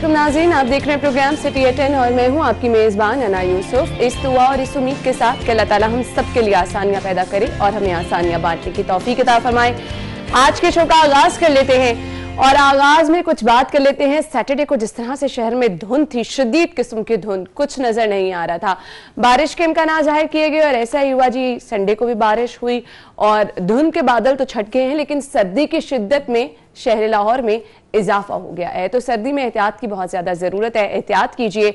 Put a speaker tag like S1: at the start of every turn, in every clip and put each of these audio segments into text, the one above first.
S1: वालेकुम नाजीन आप देख रहे हैं प्रोग्राम सिटी एट और मैं हूँ आपकी मेज़बान अना यूसुफ इस दुआ और इस उम्मीद के साथ कि अल्लाह ताला हम सब के लिए आसानियाँ पैदा करे और हमें आसानियां बांटने की तोफ़ी किताब फरमाए आज के शो का आगाज़ कर लेते हैं और आगाज में कुछ बात कर लेते हैं सैटरडे को जिस तरह से शहर में धुंध थी शदीद किस्म की धुंध कुछ नजर नहीं आ रहा था बारिश के इम्कान जाहिर किए गए और ऐसा ही हुआ जी संडे को भी बारिश हुई और धुंध के बादल तो छट गए हैं लेकिन सर्दी की शिद्दत में शहर लाहौर में इजाफा हो गया है तो सर्दी में एहतियात की बहुत ज्यादा जरूरत है एहतियात कीजिए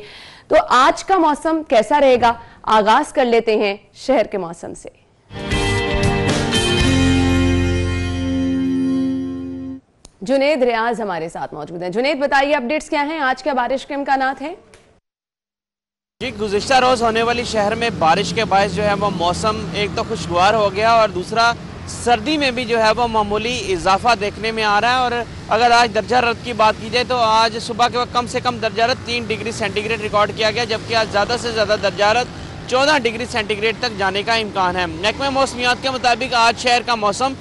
S1: तो आज का मौसम कैसा रहेगा आगाज कर लेते हैं शहर के मौसम से जुनेद रियाज हमारे साथ मौजूद हैं जुनेद बताइए अपडेट्स क्या हैं आज क्या बारिश के इम्कान है
S2: जी गुजशत रोज़ होने वाली शहर में बारिश के बायस जो है वो मौसम एक तो खुशगवार हो गया और दूसरा सर्दी में भी जो है वो मामूली इजाफा देखने में आ रहा है और अगर आज दर्जा रत की बात की जाए तो आज सुबह के वक्त कम से कम दर्जा रत तीन डिग्री सेंटीग्रेड रिकॉर्ड किया गया जबकि आज ज़्यादा से ज़्यादा दर्जा रत चौदह डिग्री सेंटीग्रेड तक जाने का इम्कान है महकमे मौसमियात के मुताबिक आज शहर का मौसम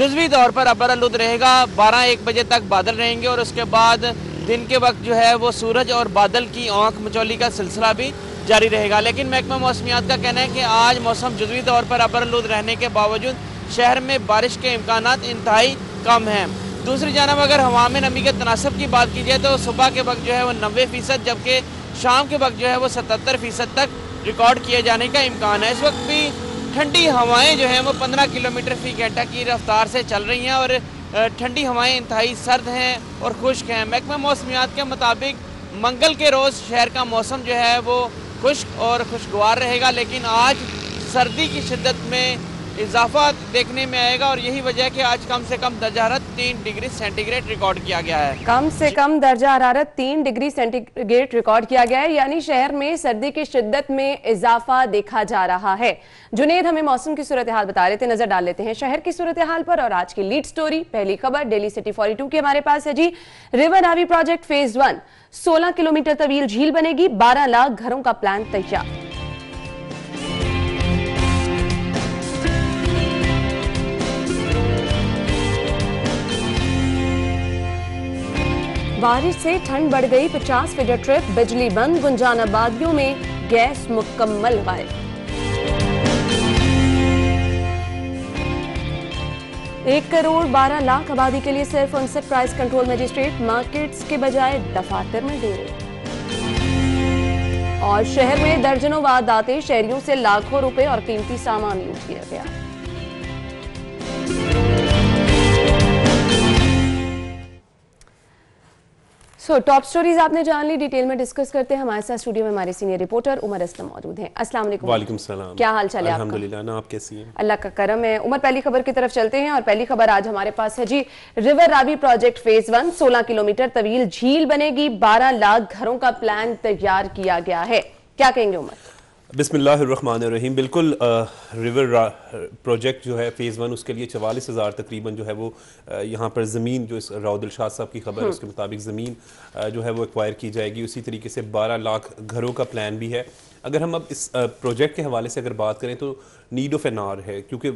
S2: जजवी तौर पर अबर आलूद रहेगा बारह एक बजे तक बादल रहेंगे और उसके बाद दिन के वक्त जो है वो सूरज और बादल की आँख मचौली का सिलसिला भी जारी रहेगा लेकिन महकमा मौसमियात का कहना है कि आज मौसम जजवी तौर पर अबर आलूद रहने के बावजूद शहर में बारिश के इम्कान इंतहाई कम हैं दूसरी जानब अगर हवा में नमी के तनासब की बात की जाए तो सुबह के वक्त जो है वो नबे फ़ीसद जबकि शाम के वक्त जो है वो सतहत्तर फ़ीसद तक रिकॉर्ड किए जाने का इम्कान है इस वक्त भी ठंडी हवाएं जो हैं वो 15 किलोमीटर फी घंटा की रफ्तार से चल रही हैं और ठंडी हवाएं इंतहाई सर्द हैं और खुश्क हैं महकमा मौसमियात के मुताबिक मंगल के रोज़ शहर का मौसम जो है वो खुश्क और खुशगवार रहेगा लेकिन आज सर्दी की शिद्दत में इजाफा देखने में आएगा और यही वजह है कि आज कम से कम दर्जा हरारत तीन डिग्री सेंटीग्रेड रिकॉर्ड किया गया है
S1: कम से कम दर्जा हरारत तीन डिग्री सेंटीग्रेड रिकॉर्ड किया गया है यानी शहर में सर्दी की शिद्दत में इजाफा देखा जा रहा है जुनेद हमें मौसम की सूरत हाल बता रहे थे नजर डाल लेते हैं शहर की सूरत हाल पर और आज की लीड स्टोरी पहली खबर डेली सिटी फोर्टी टू की हमारे पास है जी river Ravi project phase one सोलह किलोमीटर तवील झील बनेगी बारह लाख घरों का प्लान तैयार बारिश से ठंड बढ़ गई 50 फीटर ट्रिप बिजली बंद गुंजान आबादियों में गैस मुकम्मल गायब एक करोड़ बारह लाख आबादी के लिए सिर्फ उनसे प्राइस कंट्रोल मजिस्ट्रेट मार्केट्स के बजाय दफातर में डेरे और शहर में दर्जनों वारदाते शहरियों से लाखों रुपए और कीमती सामान लूट लिया गया सो टॉप स्टोरीज आपने जान ली डिटेल में डिस्कस करते हैं हमारे साथ स्टूडियो में हमारे सीनियर रिपोर्टर उमर असलम मौजूद हैं अस्सलाम वालेकुम सलाम क्या हाल चाल है
S3: अल्हम्दुलिल्लाह ना आप कैसी हैं
S1: अल्लाह का करम है उमर पहली खबर की तरफ चलते हैं और पहली खबर आज हमारे पास है जी river Ravi project phase one सोलह किलोमीटर तवील झील बनेगी बारह लाख घरों का प्लान तैयार किया गया है क्या कहेंगे उमर
S3: बिसमीम बिल्कुल आ, रिवर प्रोजेक्ट जो है फ़ेज़ वन उसके लिए चवालीस हज़ार तकरीबन जो है वो यहाँ पर ज़मीन जो इस राउदुल शाह साहब की खबर है हम्म। उसके मुताबिक ज़मीन जो है वो एक्वायर की जाएगी उसी तरीके से बारह लाख घरों का प्लान भी है अगर हम अब इस प्रोजेक्ट के हवाले से अगर बात करें तो नीड ऑफ एन आर है क्योंकि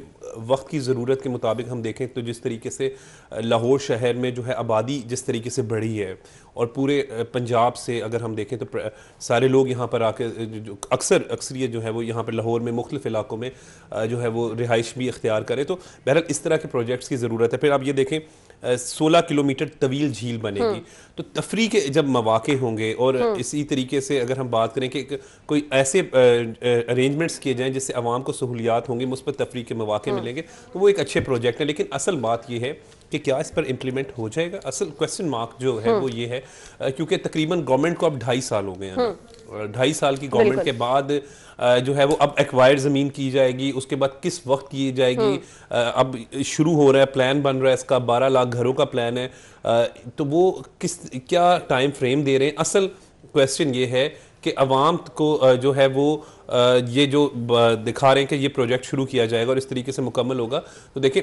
S3: वक्त की ज़रूरत के मुताबिक हम देखें तो जिस तरीके से लाहौर शहर में जो है आबादी जिस तरीके से बढ़ी है और पूरे पंजाब से अगर हम देखें तो सारे लोग यहाँ पर आके अक्सर अक्सरियत जो है वो यहाँ पर लाहौर में मुख्तफ इलाकों में जो है वो रिहाइश भी इख्तियार करें तो बहरहाल इस तरह के प्रोजेक्ट्स की ज़रूरत है फिर आप ये देखें सोलह किलोमीटर तवील झील बनेगी हम्म। तो तफरी के जब मौाक़े होंगे और हम्म। इसी तरीके से अगर हम बात करें कि कोई ऐसे अरेंजमेंट्स किए जाएँ जिससे आवाम को सहूलियत सहूलियात होंगी मुस्बत तफरी के मौाक़े हाँ। मिलेंगे तो वो एक अच्छे प्रोजेक्ट है लेकिन असल बात यह है कि क्या इस पर इम्प्लीमेंट हो जाएगा असल क्वेश्चन मार्क जो है हाँ। वो ये है क्योंकि तकरीबन गवर्नमेंट को अब ढाई साल हो गए हैं हाँ। ढाई साल की गवर्नमेंट के बाद जो है वो अब एक्वायर ज़मीन की जाएगी उसके बाद किस वक्त की जाएगी अब शुरू हो रहा है प्लान बन रहा है इसका बारह लाख घरों का प्लान है तो वो किस क्या टाइम फ्रेम दे रहे हैं असल क्वेश्चन ये है कि अवाम को जो है वो ये जो दिखा रहे हैं कि ये प्रोजेक्ट शुरू किया जाएगा और इस तरीके से मुकम्मल होगा तो देखें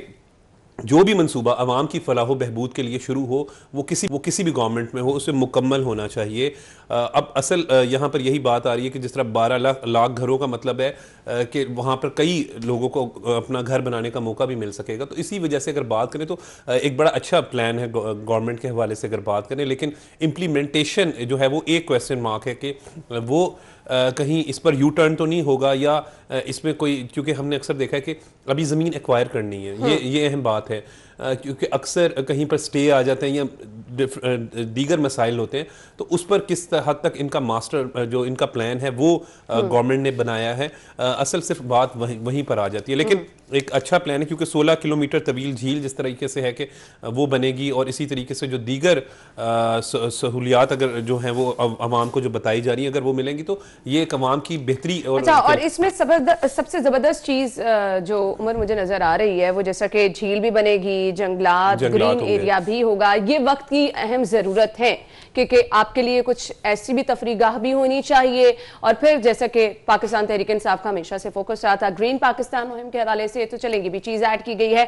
S3: जो भी मनसूबा आवाम की फलाह बहबूद के लिए शुरू हो वो किसी वो किसी भी गवर्नमेंट में हो उसे मुकम्मल होना चाहिए अब असल यहाँ पर यही बात आ रही है कि जिस तरह बारह लाख लाख घरों का मतलब है कि वहाँ पर कई लोगों को अपना घर बनाने का मौका भी मिल सकेगा तो इसी वजह से अगर बात करें तो एक बड़ा अच्छा प्लान है गवर्नमेंट के हवाले से अगर बात करें लेकिन इम्प्लीमेंटेशन जो है वो एक क्वेश्चन मार्क है कि वो कहीं इस पर यू टर्न तो नहीं होगा या इसमें कोई क्योंकि हमने अक्सर देखा है कि अभी ज़मीन एक्वायर करनी है ये हाँ। ये अहम बात है क्योंकि अक्सर कहीं पर स्टे आ जाते हैं या दीगर मसाइल होते हैं तो उस पर किस हद तक इनका मास्टर जो इनका प्लान है वो गवर्नमेंट हम्म। ने बनाया है असल सिर्फ बात वहीं वहीं पर आ जाती है लेकिन हम्म। एक अच्छा प्लान है क्योंकि 16 किलोमीटर तवील झील जिस तरीके से है कि वो बनेगी और इसी तरीके से जो दीगर सहूलियात अगर जो हैं वो आवाम को जो बताई जा रही है अगर वो मिलेंगी तो ये एक आवाम की बेहतरी और अच्छा और
S1: इसमें सबसे ज़बरदस्त चीज़ जो उम्र मुझे नज़र आ रही है वो जैसा कि झील भी बनेगी जंगलात ग्रीन एरिया भी होगा ये वक्त की अहम ज़रूरत है क्योंकि आपके लिए कुछ ऐसी भी तफरी गाह भी होनी चाहिए और फिर जैसा कि पाकिस्तान तहरीक इंसाफ का हमेशा से फोकस रहा था ग्रीन पाकिस्तान मुहिम के हवाले से तो चलेंगी भी चीज़ ऐड की गई है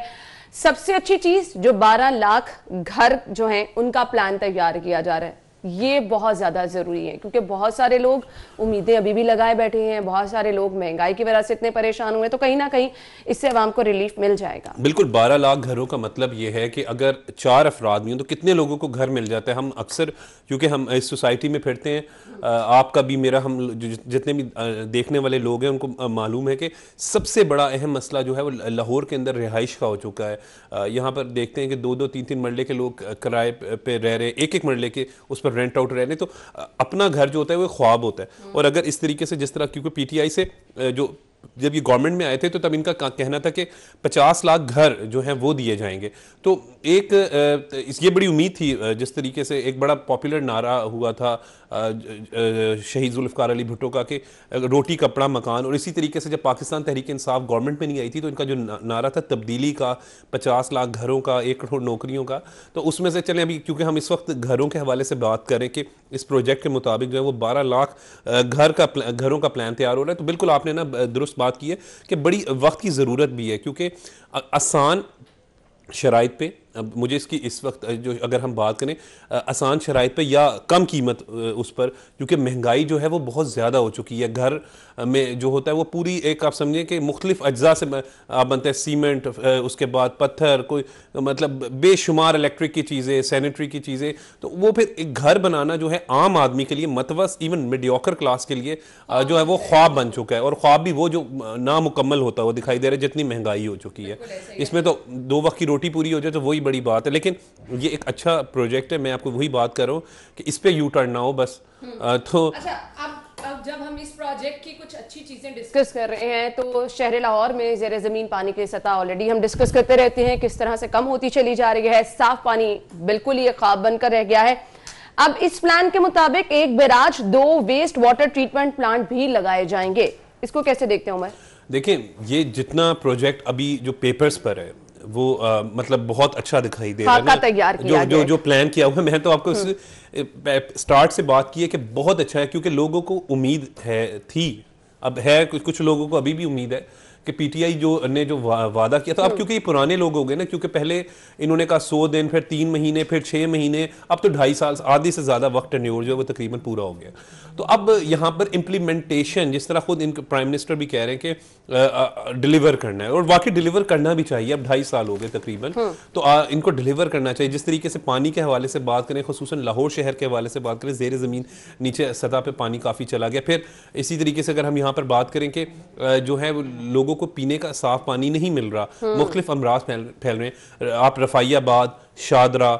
S1: सबसे अच्छी चीज़ जो बारह लाख घर जो हैं उनका प्लान तैयार किया जा रहा है ये बहुत ज़्यादा ज़रूरी है क्योंकि बहुत सारे लोग उम्मीदें अभी भी लगाए बैठे हैं बहुत सारे लोग महंगाई की वजह से इतने परेशान हुए तो कहीं ना कहीं इससे आवाम को रिलीफ मिल जाएगा
S3: बिल्कुल बारह लाख घरों का मतलब ये है कि अगर चार अफराद भी हों तो कितने लोगों को घर मिल जाता है हम अक्सर क्योंकि हम इस सोसाइटी में फिरते हैं आपका भी मेरा हम जितने भी देखने वाले लोग हैं उनको मालूम है कि सबसे बड़ा अहम मसला जो है वो लाहौर के अंदर रिहाइश का हो चुका है यहाँ पर देखते हैं कि दो दो तीन तीन मरले के लोग किराए पर रह रहे एक एक मरले के उस पर मतलब रेंट आउट रहने तो अपना घर जो होता है वो ख्वाब होता है हम्म। और अगर इस तरीके से जिस तरह क्योंकि पीटीआई से जो जब ये गवर्नमेंट में आए थे तो तब इनका कहना था कि 50 लाख घर जो हैं वो दिए जाएंगे तो एक ये बड़ी उम्मीद थी जिस तरीके से एक बड़ा पॉपुलर नारा हुआ था शहीद जुल्फ़ार अली भुट्टो का कि रोटी कपड़ा मकान और इसी तरीके से जब पाकिस्तान तहरीक इंसाफ गवर्नमेंट में नहीं आई थी तो इनका जो नारा था तब्दीली का पचास लाख घरों का एक करोड़ नौकरियों का तो उसमें से चलें अभी क्योंकि हम इस वक्त घरों के हवाले से बात करें कि इस प्रोजेक्ट के मुताबिक जो है वो बारह लाख घर का घरों का प्लान तैयार हो रहा है तो बिल्कुल आपने ना दुरुस्त बात की है कि बड़ी वक्त की ज़रूरत भी है क्योंकि आसान शराइ पे अब मुझे इसकी इस वक्त जो अगर हम बात करें आसान शराइ पर या कम कीमत उस पर क्योंकि महंगाई जो है वो बहुत ज़्यादा हो चुकी है घर में जो होता है वो पूरी एक आप समझें कि मुख्तफ अज्जा से आप बनते हैं सीमेंट उसके बाद पत्थर कोई मतलब बेशुमार इलेक्ट्रिक की चीज़ें सैनिटरी की चीज़ें तो वो फिर एक घर बनाना जो है आम आदमी के लिए मतवस इवन मिडियोकर क्लास के लिए जो है वो ख्वाब बन चुका है और ख्वाब भी वो जो नामुकम्मल होता है वो दिखाई दे रहा है जितनी महंगाई हो चुकी है इसमें तो दो वक्त की रोटी पूरी हो जाए तो वही बड़ी बात है लेकिन ये एक अच्छा प्रोजेक्ट है मैं आपको वही बात कर रहा हूँ कि इस पर यू टर्न ना हो बस
S1: हम्म। तो अच्छा, अब जब हम इस प्रोजेक्ट की कुछ अच्छी चीजें डिस्कस कर रहे हैं तो शहर लाहौर में जेर जमीन पानी की सतह ऑलरेडी हम डिस्कस करते रहते हैं किस तरह से कम होती चली जा रही है साफ पानी बिल्कुल ही खाब बनकर रह गया है अब इस प्लान के मुताबिक एक बैराज दो वेस्ट वाटर ट्रीटमेंट प्लांट भी लगाए जाएंगे इसको कैसे देखते हो मैं
S3: देखिये ये जितना प्रोजेक्ट अभी जो पेपर्स पर है वो आ, मतलब बहुत अच्छा दिखाई दे रहा है मतलब तैयार किया जो, जो जो प्लान किया हुआ मैं तो आपको हम्म। स्टार्ट से बात की है कि बहुत अच्छा है क्योंकि लोगों को उम्मीद है थी अब है कुछ लोगों को अभी भी उम्मीद है कि पीटीआई जो ने जो वादा किया था अब हम्म। क्योंकि ये पुराने लोग हो गए ना क्योंकि पहले इन्होंने कहा सौ दिन फिर तीन महीने फिर छः महीने अब तो ढाई साल आधे से ज़्यादा वक्त टेन्योर जो है वो तकरीबन पूरा हो गया तो अब यहाँ पर इम्प्लीमेंटेशन जिस तरह खुद इन प्राइम मिनिस्टर भी कह रहे हैं कि डिलीवर करना है और वाकई डिलीवर करना भी चाहिए अब ढाई साल हो गए तकरीबन हम्म। तो आ, इनको डिलीवर करना चाहिए जिस तरीके से पानी के हवाले से बात करें खसूस लाहौर शहर के हवाले से बात करें जेर ज़मीन नीचे सतह पर पानी काफ़ी चला गया फिर इसी तरीके से अगर हम यहाँ पर बात करें कि जो है लोगों लोगों को पीने का साफ पानी नहीं मिल रहा मुख्तलिफ अमराज फैल फैल रहे हैं आप रफाइयाबाद शादरा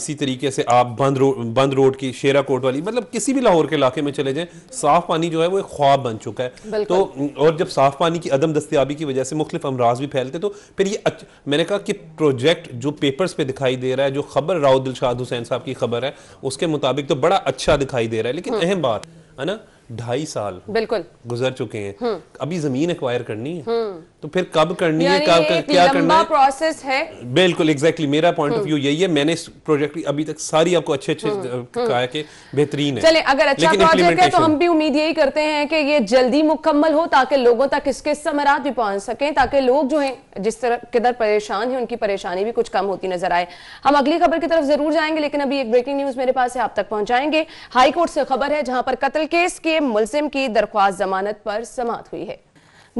S3: इसी तरीके से आप बंद रोड बंद रोड की शेरा कोट वाली मतलब किसी भी लाहौर के इलाके में चले जाएं साफ पानी जो है वो एक ख्वाब बन चुका है तो और जब साफ पानी की अदम दस्तियाबी की वजह से मुख्तफ अमराज भी फैलते तो फिर ये अच्छा, मैंने कहा कि प्रोजेक्ट जो पेपर्स पे दिखाई दे रहा है जो खबर राउदिल शाह हुसैन साहब की खबर है उसके मुताबिक तो बड़ा अच्छा दिखाई दे रहा है लेकिन हाँ। अहम बात है ना ढाई साल बिल्कुल गुजर चुके हैं हम्म। अभी जमीन एक्वायर करनी है हम्म। तो फिर कब करनी है कब कर, क्या करना है
S1: प्रोसेस है
S3: बिल्कुल एग्जैक्टली exactly, मेरा पॉइंट ऑफ व्यू यही है मैंने इस प्रोजेक्ट अभी तक सारी आपको अच्छे हम्म, अच्छे हम्म। कहा कि बेहतरीन है चले अगर अच्छा प्रोजेक्ट है तो हम
S1: भी उम्मीद यही करते हैं कि ये जल्दी मुकम्मल हो ताकि लोगों तक इसके समरात भी पहुंच सके ताकि लोग जो है जिस तरह किधर परेशान है उनकी परेशानी भी कुछ कम होती नजर आए हम अगली खबर की तरफ जरूर जाएंगे लेकिन अभी एक ब्रेकिंग न्यूज मेरे पास है आप तक पहुंचाएंगे हाईकोर्ट से खबर है जहां पर कत्ल केस के मुलजिम की दरख्वास्त जमानत पर समाप्त हुई है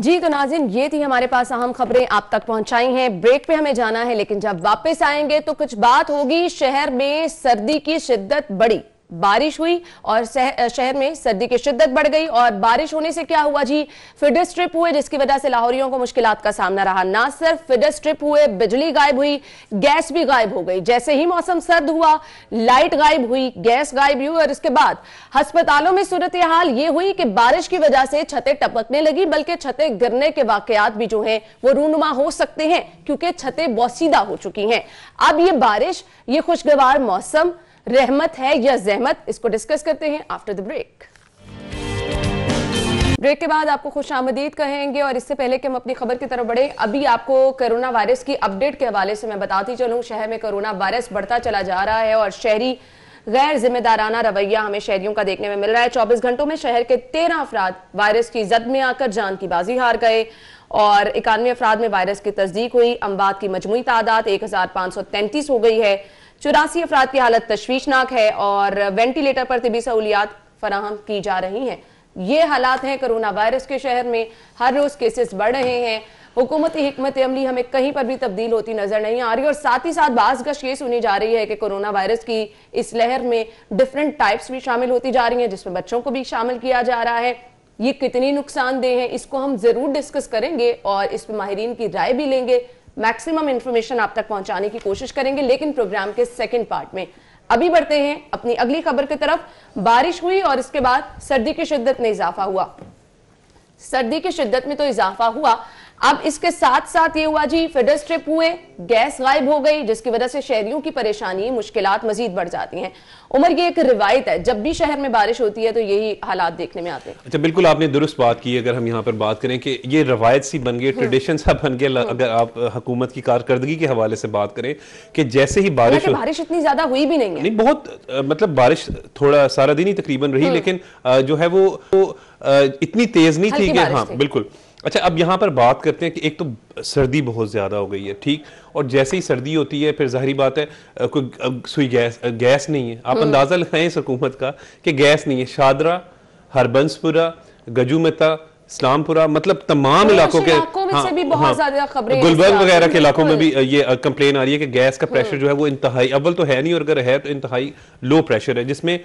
S1: जी तो नाजिन ये थी हमारे पास अहम खबरें आप तक पहुंचाई हैं ब्रेक पे हमें जाना है लेकिन जब वापस आएंगे तो कुछ बात होगी शहर में सर्दी की शिद्दत बढ़ी बारिश हुई और शहर में सर्दी की शिद्दत बढ़ गई और बारिश होने से क्या हुआ जी फिडस ट्रिप हुए जिसकी वजह से लाहौरियों को मुश्किल का सामना रहा ना सिर्फ फिडस ट्रिप हुए बिजली गायब हुई गैस भी गायब हो गई जैसे ही मौसम सर्द हुआ लाइट गायब हुई गैस गायब हुई और इसके बाद अस्पतालों में सूरत हाल ये हुई कि बारिश की वजह से छतें टपकने लगी बल्कि छतें गिरने के वाकयात भी जो है वो रूनुमा हो सकते हैं क्योंकि छतें बौसीदा हो चुकी हैं अब ये बारिश ये खुशगवार मौसम रहमत है या जहमत इसको डिस्कस करते हैं आफ्टर द ब्रेक ब्रेक के बाद आपको खुश आमदीद कहेंगे और इससे पहले कि हम अपनी खबर की तरफ बढ़े अभी आपको कोरोना वायरस की अपडेट के हवाले से मैं बताती चलूं शहर में कोरोना वायरस बढ़ता चला जा रहा है और शहरी गैर जिम्मेदाराना रवैया हमें शहरियों का देखने में मिल रहा है चौबीस घंटों में शहर के तेरह अफराद वायरस की जद में आकर जान की बाजी हार गए और इक्यानवे अफराद में वायरस की तस्दीक हुई अमवात की मजमू तादाद एक हो गई है चौरासी अफराद की हालत तश्वीशनाक है और वेंटिलेटर पर तबी सहूलियात फराहम की जा रही हैं ये हालात हैं कोरोना वायरस के शहर में हर रोज केसेस बढ़ रहे हैं हुकूमती हमत अमली हमें कहीं पर भी तब्दील होती नजर नहीं आ रही और साथ ही साथ बास गश ये सुनी जा रही है कि कोरोना वायरस की इस लहर में डिफरेंट टाइप्स भी शामिल होती जा रही हैं जिसमें बच्चों को भी शामिल किया जा रहा है ये कितनी नुकसानदेह है इसको हम जरूर डिस्कस करेंगे और इस पर माहरीन की राय भी लेंगे मैक्सिमम इन्फॉर्मेशन आप तक पहुंचाने की कोशिश करेंगे लेकिन प्रोग्राम के सेकेंड पार्ट में अभी बढ़ते हैं अपनी अगली खबर की तरफ बारिश हुई और इसके बाद सर्दी की शिद्दत में इजाफा हुआ सर्दी की शिद्दत में तो इजाफा हुआ अब इसके साथ साथ ये हुआ जी फिडर स्ट्रिप हुए गैस गायब हो गई जिसकी वजह से शहरियों की परेशानी मुश्किल मजीद बढ़ जाती हैं उमर ये एक रिवायत है जब भी शहर में बारिश होती है तो यही हालात देखने में आते हैं
S3: अच्छा बिल्कुल आपने दुरुस्त बात की अगर हम यहाँ पर बात करें कि ये रवायत सी बन गई हम्म। ट्रेडिशन सा बन गया हम्म। अगर आप हुकूमत की कारकर्दगी के हवाले से बात करें कि जैसे ही बारिश
S1: बारिश इतनी ज्यादा हुई भी नहीं है
S3: नहीं बहुत मतलब बारिश थोड़ा सारा दिन ही तकरीबन रही हम्म। लेकिन जो है वो इतनी तेज नहीं थी कि हाँ बिल्कुल अच्छा अब यहाँ पर बात करते हैं कि एक तो सर्दी बहुत ज़्यादा हो गई है ठीक और जैसे ही सर्दी होती है फिर जाहरी बात है कोई सुई गैस गैस नहीं है आप हम्म। अंदाज़ा लगाएं इस हुकूमत का कि गैस नहीं है शादरा हरबंसपुरा गजुमता इस्लामपुरा मतलब तमाम इलाकों के हाँ, से भी बहुत हाँ,
S1: गुलबर्ग वगैरह के इलाकों में भी हाँ।
S3: ये कंप्लेन आ रही है कि गैस का प्रेशर हाँ। जो है वो इंतहाई अव्वल तो है नहीं और अगर है तो इंतहाई लो प्रेशर है जिसमें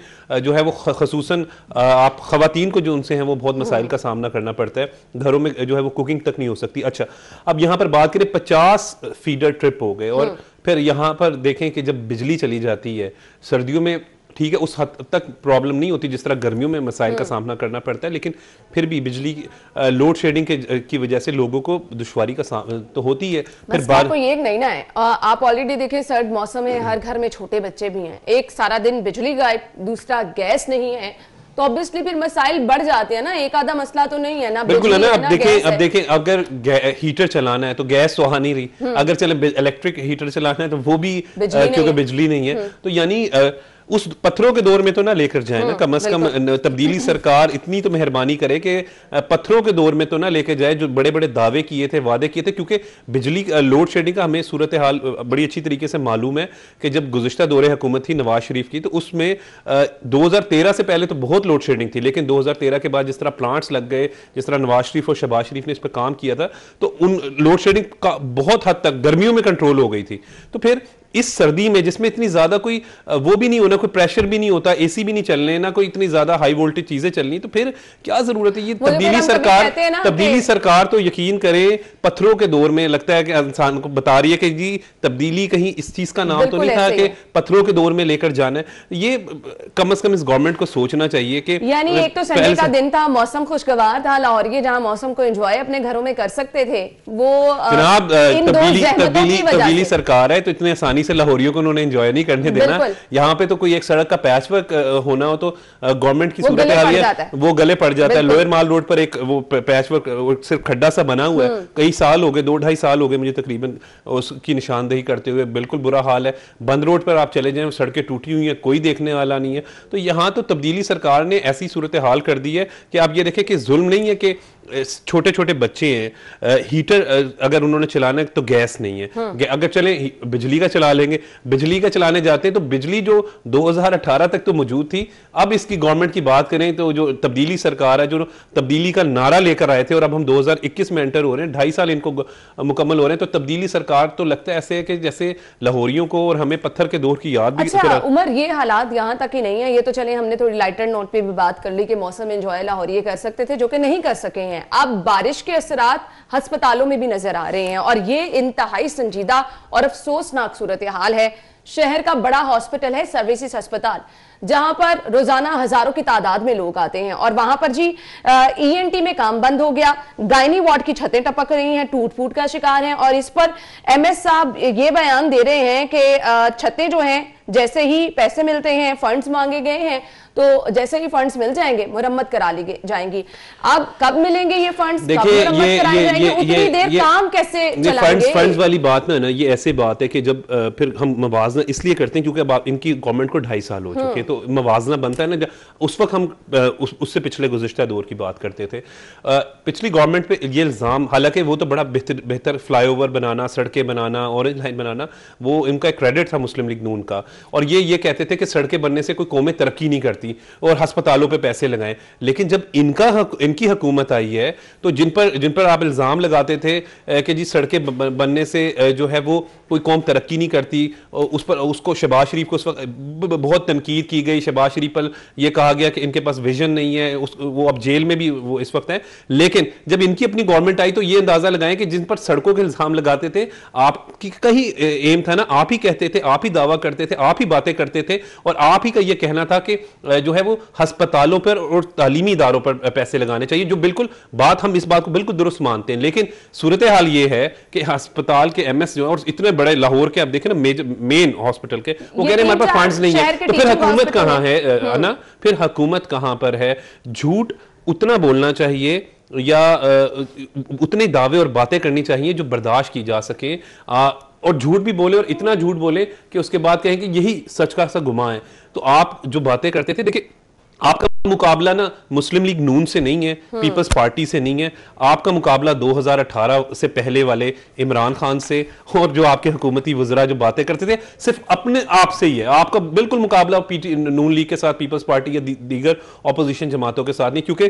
S3: जो है वो खसूस आप खातन को जो उनसे हैं वो बहुत हाँ। मसाइल का सामना करना पड़ता है घरों में जो है वो कुकिंग तक नहीं हो सकती अच्छा अब यहाँ पर बात करें पचास फीडर ट्रिप हो गए और फिर यहाँ पर देखें कि जब बिजली चली जाती है सर्दियों में ठीक है उस हद तक प्रॉब्लम नहीं होती जिस तरह गर्मियों में मसाइल का हम्म। सामना करना पड़ता है लेकिन फिर भी बिजली लोड शेडिंग के की वजह से लोगों को दुश्वारी का तो होती है फिर बार
S1: ये नहीं ना है आप ऑलरेडी देखिए सर्द मौसम है हर घर में छोटे बच्चे भी हैं एक सारा दिन बिजली गायब दूसरा गैस नहीं है तो ऑब्वियसली फिर मसाइल बढ़ जाते हैं ना एक आधा मसला तो नहीं है ना बिल्कुल है ना अब देखें अब
S3: देखें अगर हीटर चलाना है तो गैस तो आ नहीं रही हम्म। अगर चले इलेक्ट्रिक हीटर चलाना है तो वो भी क्योंकि बिजली नहीं है हम्म। तो यानी उस पत्थरों के दौर में तो ना लेकर जाए ना हाँ, कम अज कम तब्दीली सरकार इतनी तो मेहरबानी करे कि पत्थरों के दौर में तो ना लेकर जाए जो बड़े बड़े दावे किए थे वादे किए थे क्योंकि बिजली लोड शेडिंग का हमें सूरत हाल बड़ी अच्छी तरीके से मालूम है कि जब गुजशत दौरे हुकूमत थी नवाज शरीफ की तो उसमें दो से पहले तो बहुत लोड शेडिंग थी लेकिन दो के बाद जिस तरह प्लांट्स लग गए जिस तरह नवाज शरीफ और शहबाज शरीफ ने इस पर काम किया था तो उन लोड शेडिंग का बहुत हद तक गर्मियों में कंट्रोल हो गई थी तो फिर इस सर्दी में जिसमें इतनी ज़्यादा कोई वो भी नहीं होना कोई प्रेशर भी नहीं होता एसी भी नहीं चलने ना कोई इतनी ज़्यादा हाई वोल्टेज चीज़ें चलनी तो फिर क्या ज़रूरत है ये तो तब्दीली सरकार तब्दीली सरकार तो यकीन करे पत्थरों के दौर में लगता है कि इंसान को बता रही है कि जी तब्दीली कहीं इस चीज़ का नाम तो नहीं था कि पत्थरों के दौर में लेकर जाना है ये कम अज कम इस गवर्नमेंट को सोचना चाहिए कि यानी एक तो सर्दी का दिन
S1: था मौसम खुशगवार था लाहौर ये जहां मौसम को एंजॉय अपने घरों में कर सकते थे वो जनाब तब्दीली तब्दीली
S3: सरकार है तो इतने आसानी से लाहौरियों को उन्होंने एंजॉय नहीं करने देना यहाँ पे तो कोई एक सड़क का पैच वर्क होना हो तो गवर्नमेंट की सूरत हाल है वो गले पड़ जाता है लोअर माल रोड पर एक वो पैच वर्क सिर्फ खड्डा सा बना हुआ है हम्म। कई साल हो गए दो ढाई साल हो गए मुझे तकरीबन उसकी निशानदेही करते हुए बिल्कुल बुरा हाल है बंद रोड पर आप चले जाए सड़कें टूटी हुई हैं कोई देखने वाला नहीं है तो यहाँ तो तब्दीली सरकार ने ऐसी सूरत हाल कर दी है कि आप ये देखें कि जुल्म नहीं है कि छोटे छोटे बच्चे हैं हीटर अगर उन्होंने चलाना है तो गैस नहीं है हाँ। अगर चले बिजली का चला लेंगे बिजली का चलाने जाते हैं तो बिजली जो 2018 तक तो मौजूद थी अब इसकी गवर्नमेंट की बात करें तो जो तब्दीली सरकार है जो तब्दीली का नारा लेकर आए थे और अब हम 2021 में एंटर हो रहे हैं ढाई साल इनको मुकम्मल हो रहे हैं तो तब्दीली सरकार तो लगता है ऐसे है कि जैसे लाहौरियों को और हमें पत्थर के दौर की याद अच्छा, भी
S1: उम्र ये हालात यहाँ तक ही नहीं है ये तो चले हमने थोड़ी लाइटर नोट पर भी बात कर ली कि मौसम इंजॉय लाहौरिये कर सकते थे जो कि नहीं कर सके हैं अब बारिश के असरात हस्पतालों में भी नजर आ रहे हैं और ये इंतहाई संजीदा और अफसोसनाक सूरत हाल है शहर का बड़ा हॉस्पिटल है सर्विसेज अस्पताल जहां पर रोजाना हजारों की तादाद में लोग आते हैं और वहां पर जी ईएनटी e में काम बंद हो गया गायनी वार्ड की छतें टपक रही हैं टूट फूट का शिकार हैं और इस पर एमएस साहब ये बयान दे रहे हैं कि छतें जो हैं जैसे ही पैसे मिलते हैं फंड्स मांगे गए हैं तो जैसे ही फंड्स मिल जाएंगे मुरम्मत करा ली जाएंगी अब कब मिलेंगे ये फंड्स देखिए ये, ये, ये, ये, ये, काम कैसे फंड्स फंड्स
S3: वाली बात ना ये ऐसे बात है कि जब फिर हम मुवाजना इसलिए करते हैं क्योंकि अब इनकी गवर्नमेंट को ढाई साल हो चुके हैं हम्म। तो तो मुजना बनता है ना उस वक्त हम उससे उस, पिछले गुजशत दौर की बात करते थे पिछली गवर्नमेंट पे ये इल्ज़ाम हालांकि वो तो बड़ा बेहतर बेहतर फ्लाईओवर बनाना सड़कें बनाना ऑरेंज लाइन बनाना वो इनका एक क्रेडिट था मुस्लिम लीग नून का और ये ये कहते थे कि सड़कें बनने से कोई कौमें तरक्की नहीं करती और हस्पतालों पर पैसे लगाएं लेकिन जब इनका इनकी हकूमत आई है तो जिन पर जिन पर आप इल्ज़ाम लगाते थे कि जी सड़कें बनने से जो है वो कोई कौम तरक्की नहीं करती उस पर उसको शहबाज शरीफ को उस वक्त बहुत तनकीद की गई शहबाज शरीफ पर यह कहा गया कि इनके पास विजन नहीं है उस वो अब जेल में भी वो इस वक्त है लेकिन जब इनकी अपनी गवर्नमेंट आई तो ये अंदाज़ा लगाएं कि जिन पर सड़कों के इल्ज़ाम लगाते थे आपकी कहीं एम था ना आप ही कहते थे आप ही दावा करते थे आप ही बातें करते थे और आप ही का यह कहना था कि जो है वो हस्पतालों पर और तालीमी इदारों पर पैसे लगाने चाहिए जो बिल्कुल बात हम इस बात को बिल्कुल दुरुस्त मानते हैं लेकिन सूरत हाल ये है कि अस्पताल के एम एस जो है और इतने बड़े बड़े लाहौर के आप देखें ना मेन हॉस्पिटल के वो कह रहे हैं हमारे पास फंड्स नहीं है तो फिर हुकूमत कहाँ है हम्म। ना फिर हुकूमत कहाँ पर है झूठ उतना बोलना चाहिए या उतने दावे और बातें करनी चाहिए जो बर्दाश्त की जा सके आ, और झूठ भी बोले और इतना झूठ बोले कि उसके बाद कहें कि यही सच का सा गुमा है तो आप जो बातें करते थे देखिए आपका मुकाबला ना मुस्लिम लीग नून से नहीं है हाँ। पीपल्स पार्टी से नहीं है आपका मुकाबला 2018 से पहले वाले इमरान खान से और जो आपके हुकूमती वजरा जो बातें करते थे सिर्फ अपने आप से ही है आपका बिल्कुल मुकाबला नून लीग के साथ पीपल्स पार्टी या दी, दीगर अपोजिशन जमातों के साथ नहीं क्योंकि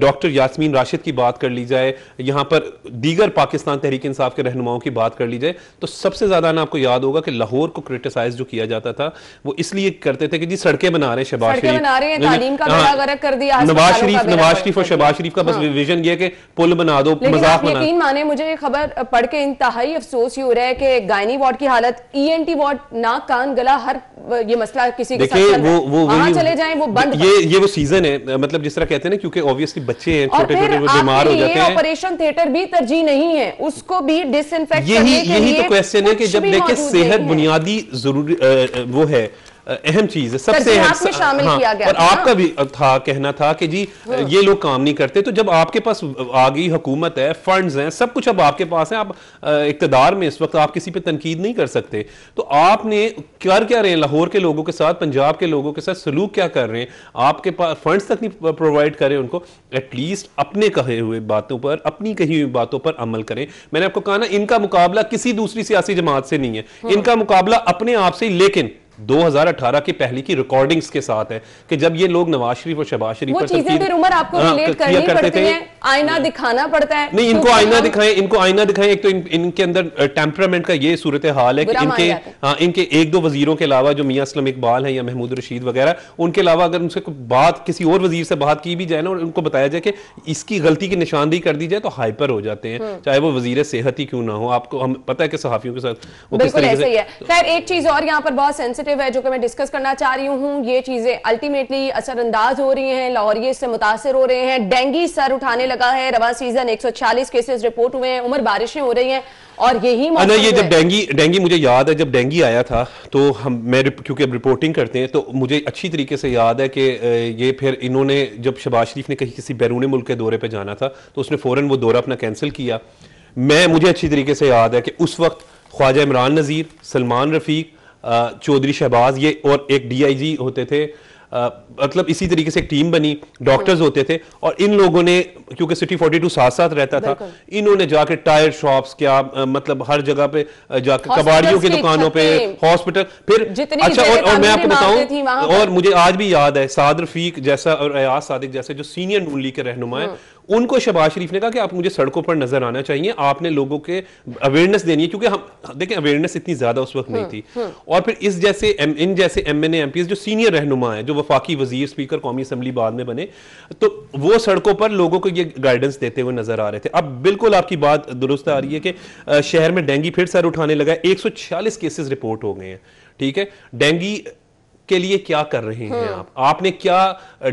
S3: डॉक्टर यासमीन राशिद की बात कर ली जाए यहाँ पर दीगर पाकिस्तान तहरीक इंसाफ के रहनुमाओं की बात कर ली जाए तो सबसे ज़्यादा ना आपको याद होगा कि लाहौर को क्रिटिसाइज जो किया जाता था वो इसलिए करते थे कि जी सड़कें बना रहे हैं शहबाज शरीफ
S1: हाँ। नवाज शरीफ नवाज शरीफ
S3: और शहबाज शरीफ का बस विजन हाँ। ये कि पुल बना दो मजाक बना यकीन
S1: माने मुझे ये खबर पढ़ के इंतहाई अफसोस ही हो रहा है कि गायनी वार्ड की हालत ई एन टी वार्ड नाक कान गला हर ये मसला किसी के साथ वो वो वहां चले जाएं वो बंद ये
S3: ये वो सीजन है मतलब जिस तरह कहते हैं ना क्योंकि ऑब्वियसली बच्चे हैं छोटे छोटे वो बीमार हो जाते हैं
S1: ऑपरेशन थिएटर भी तरजीह नहीं है उसको भी डिसइंफेक्ट करने के लिए यही तो क्वेश्चन है कि जब देखिए सेहत
S3: बुनियादी जरूरी वो है अहम चीज है सबसे अहम शामिल हाँ, किया गया और आपका भी था कहना था कि जी हाँ। ये लोग काम नहीं करते तो जब आपके पास आ गई हुकूमत है फंड्स हैं सब कुछ अब आपके पास है आप इकतदार में इस वक्त आप किसी पे तनकीद नहीं कर सकते तो आपने कर क्या रहे हैं लाहौर के लोगों के साथ पंजाब के लोगों के साथ सलूक क्या कर रहे हैं आपके पास फंड तक नहीं प्रोवाइड करें उनको एटलीस्ट अपने कहे हुए बातों पर अपनी कही हुई बातों पर अमल करें मैंने आपको कहा ना इनका मुकाबला किसी दूसरी सियासी जमात से नहीं है हाँ। इनका मुकाबला अपने आप से लेकिन 2018 की पहली की रिकॉर्डिंग्स के साथ है कि जब ये लोग नवाज शरीफ और शहबाज शरीफ वो चीजें फिर उमर
S1: आपको रिलेट हाँ, करनी करते थे आईना दिखाना पड़ता है नहीं इनको तो आईना
S3: दिखाएं इनको आईना दिखाएं एक तो इन, इनके अंदर टेम्परामेंट का ये सूरत हाल है कि इनके हाँ इनके एक दो वजीरों के अलावा जो मियाँ असलम इकबाल हैं या महमूद रशीद वगैरह उनके अलावा अगर उनसे बात किसी और वजीर से बात की भी जाए ना और उनको बताया जाए कि इसकी गलती की निशानदेही कर दी जाए तो हाइपर हो जाते हैं हम्म। चाहे वो वजीर सेहत ही क्यों ना हो आपको हम पता है कि सहाफियों के साथ
S1: खैर एक चीज और यहाँ पर बहुत इनिशिएटिव है जो कि मैं डिस्कस करना चाह रही हूँ ये चीज़ें अल्टीमेटली असरअंदाज हो रही हैं लाहौरिए इससे मुतासर हो रहे हैं डेंगी सर उठाने लगा है रवा सीजन एक सौ छियालीस केसेज रिपोर्ट हुए हैं उम्र बारिशें हो रही हैं और यही अना ये जब
S3: डेंगी डेंगी मुझे याद है जब डेंगी आया था तो हम मैं क्योंकि अब रिपोर्टिंग करते हैं तो मुझे अच्छी तरीके से याद है कि ये फिर इन्होंने जब शबाज शरीफ ने कहीं किसी बैरून मुल्क के दौरे पर जाना था तो उसने फ़ौरन वो दौरा अपना कैंसिल किया मैं मुझे अच्छी तरीके से याद है कि उस वक्त ख्वाजा इमरान नज़ीर सलमान रफ़ीक चौधरी शहबाज ये और एक डीआईजी होते थे मतलब इसी तरीके से एक टीम बनी डॉक्टर्स हम्म। होते थे और इन लोगों ने क्योंकि सिटी टू साथ साथ रहता था इन्होंने जाके टायर शॉप्स क्या मतलब हर जगह पे जाकर कबाड़ियों की दुकानों पे हॉस्पिटल फिर अच्छा और, और मैं आपको
S1: बताऊं और
S3: मुझे आज भी याद है साद रफीक जैसा और अयाज सादिक जैसे जो सीनियर नून लीग के रहनुमा है हम्म। उनको शहबाज शरीफ ने कहा कि आप मुझे सड़कों पर नजर आना चाहिए आपने लोगों के अवेयरनेस देनी है क्योंकि हम देखें अवेयरनेस इतनी ज्यादा उस वक्त नहीं हम्म, थी हम्म। और फिर इस जैसे एम, इन जैसे एम एन एम जो सीनियर रहनुमा है जो वफाकी वजीर स्पीकर कौमी असम्बली बाद में बने तो वो सड़कों पर लोगों को ये गाइडेंस देते हुए नजर आ रहे थे अब बिल्कुल आपकी बात दुरुस्त आ रही है कि शहर में डेंगी फिर सर उठाने लगा एक केसेस रिपोर्ट हो गए हैं ठीक है डेंगी के लिए क्या कर रहे हैं हम्म। आप आपने क्या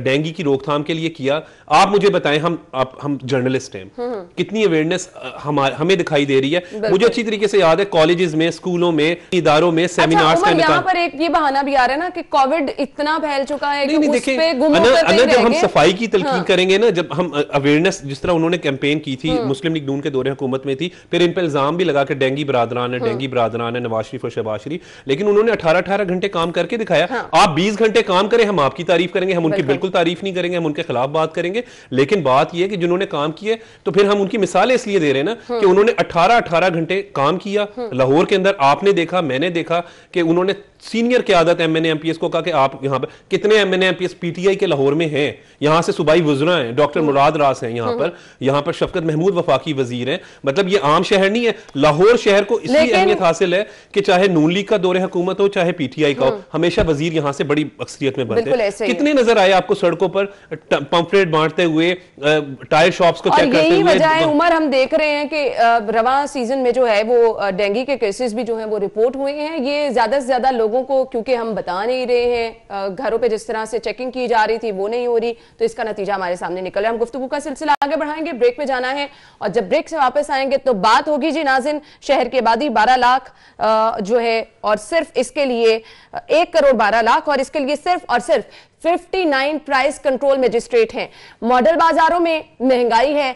S3: डेंगू की रोकथाम के लिए किया आप मुझे बताएं हम आप हम जर्नलिस्ट हैं हम्म। कितनी अवेयरनेस हम हमें दिखाई दे रही है मुझे अच्छी तरीके से याद है कॉलेजेस में स्कूलों में इदारों में सेमिनार्स अच्छा, का यहाँ
S1: पर एक ये बहाना भी आ रहा है ना कि कोविड इतना फैल चुका है नहीं, कि नहीं, उस पे गुम जब हम
S3: सफाई की तलकीन हाँ। करेंगे ना जब हम अवेयरनेस जिस तरह उन्होंने कैंपेन की थी हम्म। मुस्लिम लीग नून के दौरे हुकूमत में थी फिर इन पर इल्जाम भी लगा कि डेंगी बरादरान है हाँ। डेंगी बरादरान है नवाज शरीफ और शहबाज शरीफ लेकिन उन्होंने अठारह अठारह घंटे काम करके दिखाया हाँ। आप 20 घंटे काम करें हम आपकी तारीफ करेंगे हम उनकी बिल्कुल तारीफ नहीं करेंगे हम उनके खिलाफ बात करेंगे लेकिन बात यह कि जिन्होंने काम किए तो फिर हम उनकी मिसालें इसलिए दे रहे हैं ना हम्म। कि उन्होंने अठारह अठारह घंटे काम किया हम्म। लाहौर के अंदर आपने देखा मैंने देखा कि उन्होंने सीनियर क्यादत M N M P S को कहा कि आप यहाँ पर कितने M N M P S P T I के लाहौर में हैं यहाँ से सुबाई वजरा हैं डॉक्टर हम्म। मुराद रास हैं यहाँ हम्म। पर यहाँ पर शफकत महमूद वफाकी वजीर हैं मतलब ये आम शहर नहीं है लाहौर शहर को इसलिए अहमियत हासिल है कि चाहे नून लीग का दौरे हुकूमत हो चाहे पी टी आई का हो हम्म। हमेशा वजीर यहाँ से बड़ी अक्सरियत में बनते हैं कितने नजर आए आपको सड़कों पर पंपलेट बांटते हुए टायर शॉप्स को चेक करते हुए उम्र
S1: हम देख रहे हैं कि रवा सीजन में जो है वो डेंगू के केसेस भी जो है वो रिपोर्ट हुए हैं ये ज्यादा से ज्यादा लोगों लोगों को क्योंकि हम बता नहीं रहे हैं घरों पे जिस तरह से चेकिंग की जा रही थी वो नहीं हो रही तो इसका नतीजा हमारे सामने निकल रहा है हम गुफ्तु का सिलसिला आगे बढ़ाएंगे ब्रेक पे जाना है और जब ब्रेक से वापस आएंगे तो बात होगी जी नाजिन शहर के बाद ही बारह लाख जो है और सिर्फ इसके लिए एक करोड़ बारह लाख और इसके लिए सिर्फ और सिर्फ 59 प्राइस कंट्रोल मजिस्ट्रेट हैं मॉडल बाजारों में महंगाई है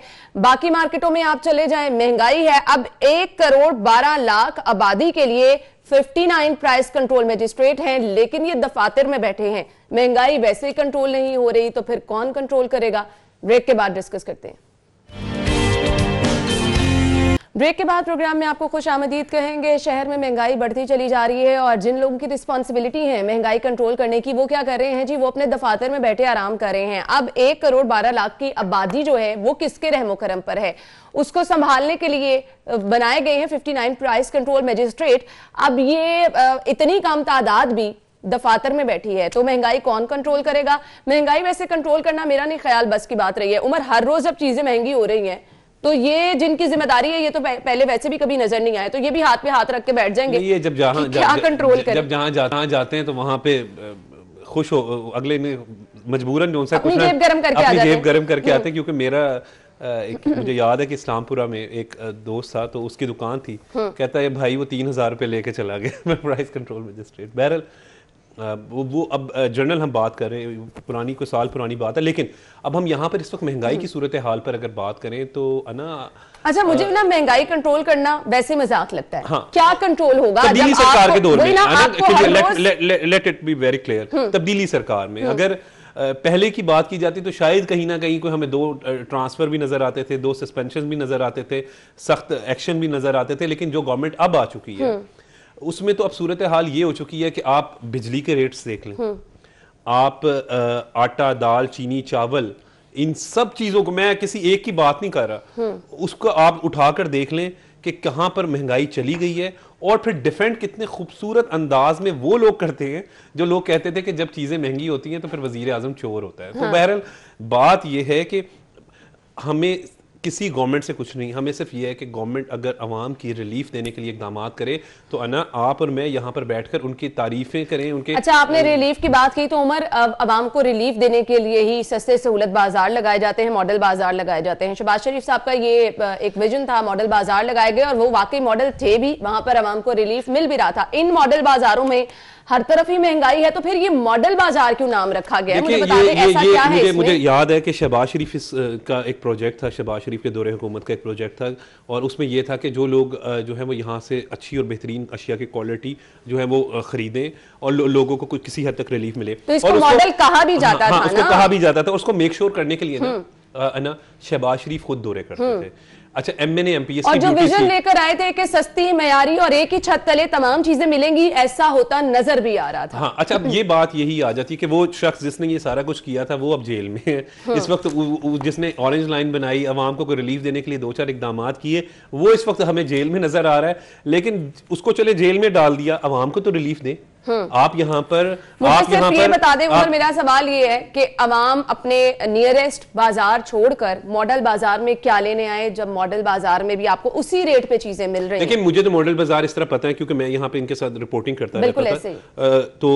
S1: बाकी मार्केटों में आप चले जाएं महंगाई है अब एक करोड़ बारह लाख आबादी के लिए 59 प्राइस कंट्रोल मजिस्ट्रेट हैं लेकिन ये दफातर में बैठे हैं महंगाई वैसे ही कंट्रोल नहीं हो रही तो फिर कौन कंट्रोल करेगा ब्रेक के बाद डिस्कस करते हैं ब्रेक के बाद प्रोग्राम में आपको खुश आमदीद कहेंगे शहर में महंगाई बढ़ती चली जा रही है और जिन लोगों की रिस्पॉन्सिबिलिटी है महंगाई कंट्रोल करने की वो क्या कर रहे हैं जी वो अपने दफातर में बैठे आराम कर रहे हैं अब एक करोड़ बारह लाख की आबादी जो है वो किसके रहमोक्रम पर है उसको संभालने के लिए बनाए गए हैं नाइन प्राइस कंट्रोल मजिस्ट्रेट अब ये इतनी कम तादाद भी दफातर में बैठी है तो महंगाई कौन कंट्रोल करेगा महंगाई वैसे कंट्रोल करना मेरा नहीं ख्याल बस की बात रही है उम्र हर रोज अब चीजें महंगी हो रही हैं तो ये जिनकी जिम्मेदारी है ये तो पहले वैसे भी कभी नजर नहीं आए तो ये भी हाथ पे हाथ रख के बैठ जाएंगे ये जब जहां क्या कंट्रोल करें जब
S3: जहां जा, जाते हैं तो वहां पे खुश हो अगले में मजबूरन जो कुछ जेब गर्म करके आते जेब गर्म करके हम्म। आते हैं क्योंकि मेरा एक मुझे याद है कि इस्लामपुरा में एक दोस्त था तो उसकी दुकान थी हम्म। कहता है भाई वो तीन हजार रुपये लेके चला गया प्राइस कंट्रोल मजिस्ट्रेट बहरल वो वो अब जनरल हम बात कर रहे हैं पुरानी को साल पुरानी बात है लेकिन अब हम यहाँ पर इस वक्त महंगाई की हम्म। सूरत हाल पर अगर बात करें तो अना
S1: अच्छा मुझे आ, ना महंगाई कंट्रोल करना वैसे मजाक लगता है हाँ, क्या कंट्रोल होगा तब्दीली सरकार के दौर में
S3: let it be very clear तब्दीली सरकार में हम्म। अगर पहले की बात की जाती तो शायद कहीं ना कहीं कोई हमें दो ट्रांसफ़र भी नज़र आते थे दो सस्पेंशन भी नज़र आते थे सख्त एक्शन भी नज़र आते थे लेकिन जो गवर्नमेंट अब आ चुकी है हम्म। उसमें तो अब सूरत हाल ये हो चुकी है कि आप बिजली के रेट्स देख लें हम्म। आप आटा दाल चीनी चावल इन सब चीज़ों को मैं किसी एक की बात नहीं कर रहा हम्म। उसको आप उठाकर देख लें कि कहाँ पर महंगाई चली गई है और फिर डिफेंड कितने खूबसूरत अंदाज में वो लोग करते हैं जो लोग कहते थे कि जब चीज़ें महंगी होती हैं तो फिर वजीर अजम चोर होता है तो हाँ। तो बहरहाल बात यह है कि हमें किसी गवर्नमेंट से कुछ नहीं हमें सिर्फ ये है कि गवर्नमेंट अगर आवाम की रिलीफ देने के लिए इकदाम करे तो अना आप और मैं यहाँ पर बैठ कर उनकी तारीफें करें उनके अच्छा आपने रिलीफ
S1: की बात की तो उमर आवाम को रिलीफ देने के लिए ही सस्ते सहूलत बाजार लगाए जाते हैं मॉडल बाजार लगाए जाते हैं शबाज शरीफ साहब का ये एक विजन था मॉडल बाजार लगाए गए और वो वाकई मॉडल थे भी वहां पर आवाम को रिलीफ मिल भी रहा था इन मॉडल बाजारों में हर तरफ ही महंगाई है तो फिर ये मॉडल बाजार क्यों नाम रखा गया मुझे बता दें ऐसा ये, क्या मुझे, है मुझे
S3: याद है कि शहबाज शरीफ इस का एक प्रोजेक्ट था शहबाज शरीफ के दौरे हुकूमत का एक प्रोजेक्ट था और उसमें यह था कि जो लोग जो है वो यहाँ से अच्छी और बेहतरीन अशिया की क्वालिटी जो है वो खरीदें और लो, लोगों को कुछ किसी हद तक रिलीफ मिले तो इसको मॉडल
S1: कहा भी हाँ, जाता हाँ, था कहा
S3: भी जाता था उसको मेक श्योर करने के लिए हम्म। ना शहबाज शरीफ खुद दौरे करते हम्म। थे अच्छा एम एन एम पी और जो विजन लेकर
S1: आए थे कि सस्ती मयारी और एक ही छत तले तमाम चीजें मिलेंगी ऐसा होता नजर भी आ रहा था हाँ
S3: अच्छा अब ये बात यही आ जाती है कि वो शख्स जिसने ये सारा कुछ किया था वो अब जेल में है हाँ। इस वक्त उ, उ, जिसने ऑरेंज लाइन बनाई अवाम को रिलीफ देने के लिए दो चार इकदाम किए वो इस वक्त हमें जेल में नजर आ रहा है लेकिन उसको चले जेल में डाल दिया अवाम को तो रिलीफ दे हम्म। आप यहाँ पर आप यहाँ पर बता दें आप...
S1: मेरा सवाल ये है कि अवाम अपने नियरेस्ट बाजार छोड़कर मॉडल बाजार में क्या लेने आए जब मॉडल बाजार में भी आपको उसी रेट पे चीजें मिल रही देखिए
S3: मुझे तो मॉडल बाजार इस तरह पता है क्योंकि मैं यहाँ पे इनके साथ रिपोर्टिंग करता बिल्कुल ऐसे तो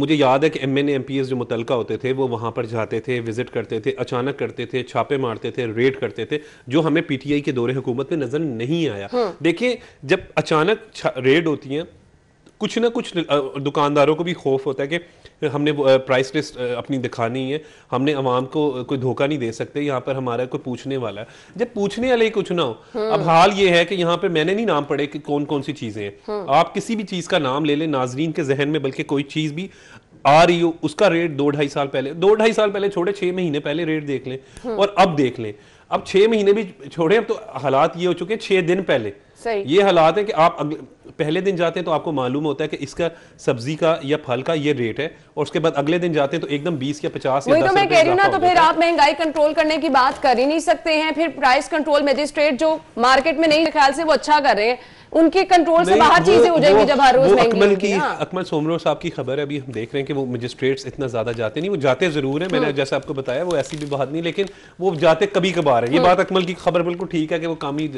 S3: मुझे याद है कि एम एन एम जो मुतलका होते थे वो वहाँ पर जाते थे विजिट करते थे अचानक करते थे छापे मारते थे रेड करते थे जो हमें पीटीआई के दौरे हुकूमत में नज़र नहीं आया हम्म। देखिए जब अचानक रेड होती हैं कुछ ना कुछ दुकानदारों को भी खौफ होता है कि हमने प्राइस लिस्ट अपनी दिखानी है हमने आवाम को कोई धोखा नहीं दे सकते यहाँ पर हमारा कोई पूछने वाला है जब पूछने वाले कुछ ना हो हम्म। अब हाल ये है कि यहाँ पर मैंने नहीं नाम पढ़े कि कौन कौन सी चीज़ें हैं हम्म। आप किसी भी चीज़ का नाम ले लें नाजरीन के जहन में बल्कि कोई चीज़ भी आ रही हो उसका रेट दो ढाई साल पहले दो ढाई साल पहले छोड़े छः महीने पहले रेट देख लें हम्म। और अब देख लें अब छह महीने भी छोड़े अब तो हालात ये हो चुके हैं छह दिन पहले सही ये हालात है कि आप अगले पहले दिन जाते हैं तो आपको मालूम होता है कि इसका सब्जी का या फल का ये रेट है और उसके बाद अगले दिन जाते हैं तो एकदम 20 या पचास तो मैं कह रही हूँ ना तो फिर आप
S1: महंगाई कंट्रोल करने की बात कर ही नहीं सकते हैं फिर प्राइस कंट्रोल मजिस्ट्रेट जो मार्केट में नहीं ख्याल से वो अच्छा कर रहे हैं उनके कंट्रोल से बाहर चीजें हो जाएंगी जब हर रोज अकमल की
S3: अकमल सोमरो साहब की खबर है अभी हम देख रहे हैं कि वो मजिस्ट्रेट्स इतना ज्यादा जाते नहीं वो जाते जरूर है मैंने हाँ। जैसे आपको बताया वो ऐसी भी बात नहीं लेकिन वो जाते कभी कभार है ये हाँ। बात अकमल की खबर बिल्कुल ठीक है कि वो काम ही